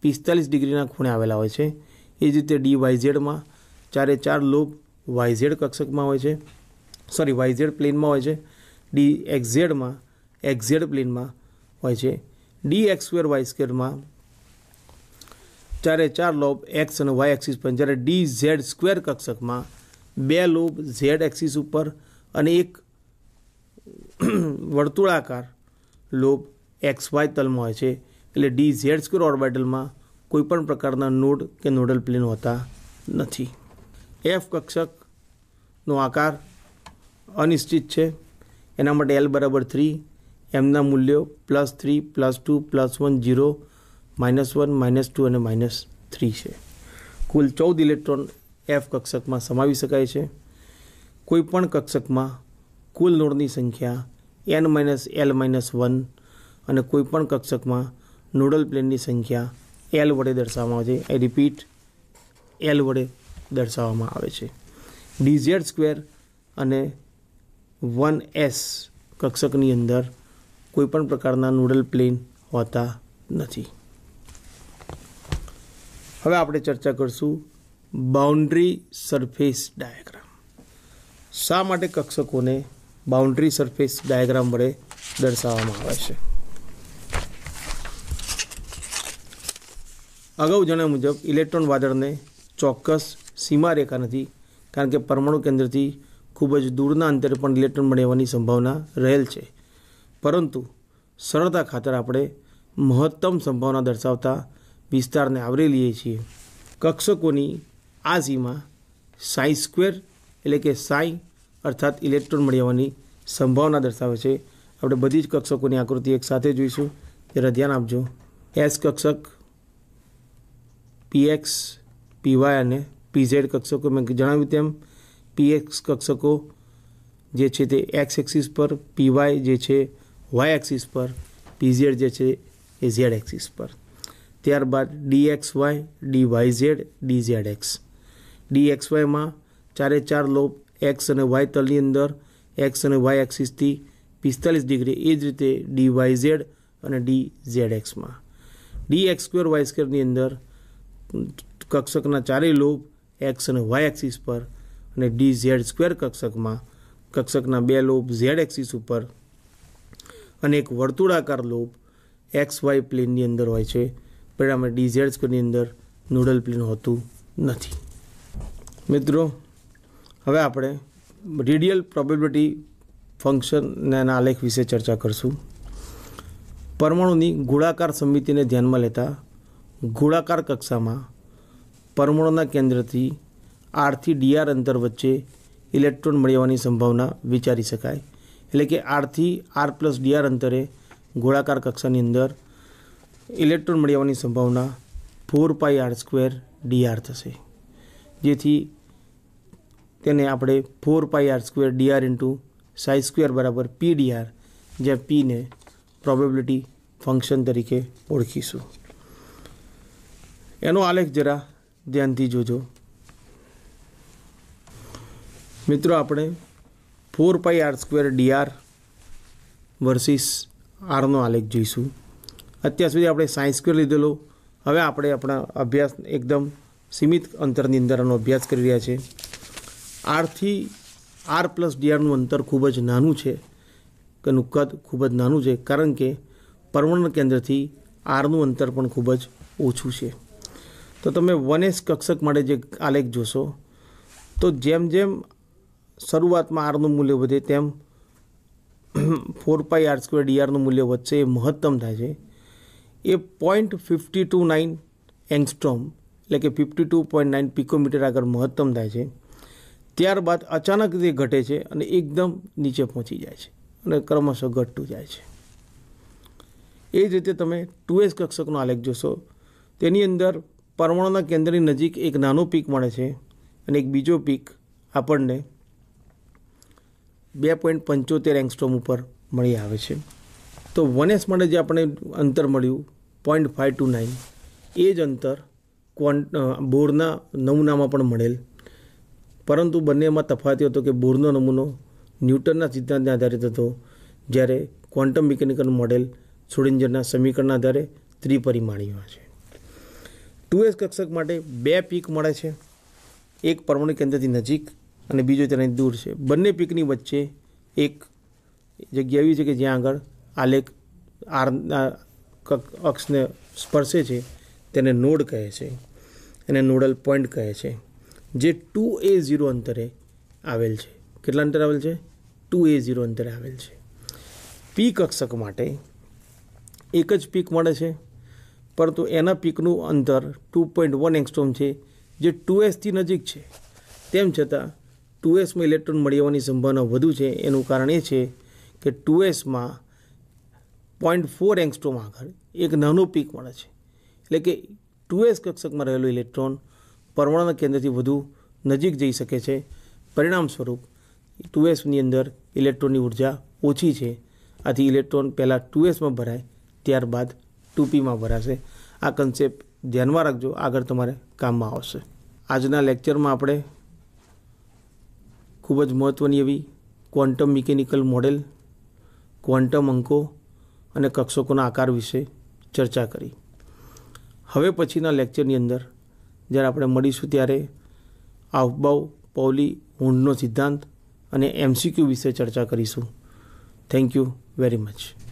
પિસ્તાલીસ ડિગ્રીના ખૂણે આવેલા હોય છે એ જ રીતે ડી વાય ઝેડમાં ચારે ચાર લોબ વાય ઝેડ કક્ષકમાં હોય છે સોરી વાય ઝેડ પ્લેનમાં હોય છે ડી એક્સ ઝેડમાં એક્સ ઝેડ પ્લેનમાં હોય છે ડી એક્સ સ્ક્વેર વાય સ્ક્વેરમાં ચારે ચાર લોબ એક્સ અને વાય એક્સિસ પણ જ્યારે ડી ઝેડ સ્ક્વેર કક્ષકમાં બે લોબ ઝેડ એક્સિસ ઉપર અને એક વર્તુળાકાર લોબ એક્સ વાય તલમાં હોય છે એટલે ડી ઝેડ સ્ક્વેર ઓર્બિટલમાં કોઈપણ પ્રકારના નોડ કે નોડલ પ્લેન હોતા નથી એફ કક્ષકનો આકાર અનિશ્ચિત છે એના માટે એલ બરાબર થ્રી એમના મૂલ્યો plus three plus two plus one zero minus one minus two અને માઇનસ થ્રી છે કુલ ચૌદ ઇલેક્ટ્રોન એફ કક્ષકમાં સમાવી શકાય છે કોઈપણ કક્ષકમાં કુલ નોડની સંખ્યા N minus l minus one અને કોઈપણ કક્ષકમાં નોડલ પ્લેનની સંખ્યા એલ વડે દર્શાવવામાં આવે છે એ રિપીટ એલ વડે દર્શાવવામાં આવે છે ડીઝેડ સ્ક્વેર અને વન એસ કક્ષકની અંદર કોઈપણ પ્રકારના નોડલ પ્લેન હોતા નથી હવે આપણે ચર્ચા કરશું બાઉન્ડ્રી સરફેસ ડાયાગ્રામ શા માટે કક્ષકોને બાઉન્ડ્રી સરફેસ ડાયાગ્રામ વડે દર્શાવવામાં આવે છે અગાઉ જણાવ્યા મુજબ ઇલેક્ટ્રોન વાદળને ચોક્કસ સીમારેખા નથી કારણ કે પરમાણુ કેન્દ્રથી ખૂબ જ દૂરના અંતરે પણ ઇલેક્ટ્રોન મળવાની સંભાવના રહેલ છે પરંતુ સરળતા ખાતર આપણે મહત્તમ સંભાવના દર્શાવતા વિસ્તારને આવરી લઈએ છીએ કક્ષકોની આ સીમા સાઈ સ્ક્વેર એટલે કે સાઈ અર્થાત ઇલેક્ટ્રોન મળી આવવાની સંભાવના દર્શાવે છે આપણે બધી જ કક્ષકોની આકૃતિ એક સાથે જોઈશું જરા ધ્યાન આપજો એસ કક્ષક પીએક્સ પીવાય અને પીઝેડ કક્ષકો મેં જણાવ્યું તેમ પીએક્સ કક્ષકો જે છે તે એક્સ એક્સિસ પર પીવાય જે છે વાય એક્સિસ પર પીઝેડ જે છે એ ઝેડ એક્સિસ પર ત્યારબાદ d x y d Y Z d z x d x વાયમાં ચારે ચાર લોબ એક્સ અને વાય તલની અંદર એક્સ અને વાય એક્સિસથી પિસ્તાલીસ ડિગ્રી એ જ રીતે ડી વાય ઝેડ અને ડી ઝેડ એક્સમાં ડી એક્સ સ્ક્વેર વાય સ્ક્વેરની અંદર કક્ષકના ચારેય લોબ એક્સ અને વાય એક્સિસ પર અને ડી ઝેડ સ્ક્વેર કક્ષકમાં કક્ષકના બે લોબ ઝેડ એક્સિસ ઉપર અને એક વર્તુળાકાર લોબ એક્સ વાય પ્લેનની અંદર હોય છે પરિણામે ડી ઝેડ સ્ક્વેરની અંદર નૂડલ પ્લેન હોતું નથી મિત્રો હવે આપણે રેડિયલ પ્રોબેબિલિટી ફંક્શનના આલેખ વિશે ચર્ચા કરશું પરમાણુની ગોળાકાર સમિતિને ધ્યાનમાં લેતા ગોળાકાર કક્ષામાં પરમાણુના કેન્દ્રથી આરથી ડીઆર અંતર વચ્ચે ઇલેક્ટ્રોન મળી આવવાની સંભાવના વિચારી શકાય એટલે કે આરથી આર પ્લસ ડીઆર અંતરે ગોળાકાર કક્ષાની અંદર ઇલેક્ટ્રોન મળી આવવાની સંભાવના four pi r square d r થશે જેથી તેને આપણે four pi r square d r into psi square બરાબર પી ડીઆર જ્યાં પીને પ્રોબેબિલિટી ફંક્શન તરીકે ઓળખીશું એનો આલેખ જરા ધ્યાનથી જોજો મિત્રો આપણે four pi r square d r versus આરનો આલેખ જોઈશું અત્યાર સુધી આપણે સાયન્સ સ્ક્વેર લીધેલો હવે આપણે આપણા અભ્યાસ એકદમ સીમિત અંતરની અંદર આનો અભ્યાસ કરી રહ્યા છીએ આરથી આર પ્લસ ડીઆરનું અંતર ખૂબ જ નાનું છે કેનું કદ ખૂબ જ નાનું છે કારણ કે પરમાણુ કેન્દ્રથી આરનું અંતર પણ ખૂબ જ ઓછું છે તો તમે વન એસ કક્ષક માટે જે આલેખ જોશો તો જેમ જેમ શરૂઆતમાં આરનું મૂલ્ય વધે તેમ ફોર પાઈ આર સ્ક્વેર ડીઆરનું મૂલ્ય વધશે એ મહત્તમ થાય છે એ point fifty two nine angstrom એટલે કે fifty two point nine picometre આગળ મહત્તમ થાય છે ત્યારબાદ અચાનક તે ઘટે છે અને એકદમ નીચે પહોંચી જાય છે અને ક્રમશઃ ઘટતું જાય છે એ જ રીતે તમે ટુ એસ કક્ષકનો આલેખ જોશો તેની અંદર પરમાણુના કેન્દ્રની નજીક એક નાનો પીક મળે છે અને એક બીજો પીક આપણને બે પોઈન્ટ પંચોતેર એંગસ્ટ્રોમ ઉપર મળી આવે છે તો વન એસ માટે જે આપણે અંતર મળ્યું પોઈન્ટ ફાઇવ ટુ નાઇન એ જ અંતર ક્વોન્ટ બોરના નમૂનામાં પણ મળેલ પરંતુ બંનેમાં તફાવત હતો કે બોરનો નમૂનો ન્યૂટનના સિદ્ધાંતને આધારિત હતો જ્યારે ક્વોન્ટમ મિકેનિકલ મોડેલ સોડિંજરના સમીકરણના આધારે ત્રિપરિમાણીય છે ટુ એસ કક્ષક માટે બે પીક મળે છે એક પરમાણુ કેન્દ્રથી નજીક અને બીજો તેની દૂર છે બંને પીકની વચ્ચે એક જગ્યા એવી છે કે જ્યાં આગળ આલેખ આરના અક્ષને સ્પર્શે છે તેને નોડ કહે છે એને નોડલ પોઈન્ટ કહે છે જે ટુ એ ઝીરો અંતરે આવેલ છે કેટલા અંતરે આવેલ છે ટુ એ ઝીરો અંતરે આવેલ છે પી કક્ષક માટે એક જ પીક મળે છે પરંતુ એના પીકનું અંતર ટુ પોઈન્ટ વન એંગસ્ટોમ છે જે ટુ એસથી નજીક છે તેમ છતાં ટુ એસમાં ઇલેક્ટ્રોન મળી આવવાની સંભાવના વધુ છે એનું કારણ એ છે કે ટુ એસમાં પોઈન્ટ ફોર એંગસ્ટોમ આગળ એક નાનો પીક મળે છે એટલે કે ટુ એસ કક્ષકમાં રહેલું ઇલેક્ટ્રોન પરમાણુના કેન્દ્રથી વધુ નજીક જઈ શકે છે પરિણામ સ્વરૂપ ટુ એસની અંદર ઇલેક્ટ્રોનની ઉર્જા ઓછી છે આથી ઇલેક્ટ્રોન પહેલાં ટુ એસમાં ભરાય ત્યારબાદ ટુ પીમાં ભરાશે આ કન્સેપ્ટ ધ્યાનમાં રાખજો આગળ તમારે કામમાં આવશે આજના લેક્ચરમાં આપણે ખૂબ જ મહત્ત્વની એવી ક્વોન્ટમ મિકેનિકલ મોડેલ ક્વોન્ટમ અંકો અને કક્ષકોના આકાર વિશે ચર્ચા કરી હવે પછીના લેક્ચરની અંદર જ્યારે આપણે મળીશું ત્યારે આવબાવ પૌલી ઊંડનો સિદ્ધાંત અને એમસીક્યુ વિશે ચર્ચા કરીશું થેન્ક યુ વેરી મચ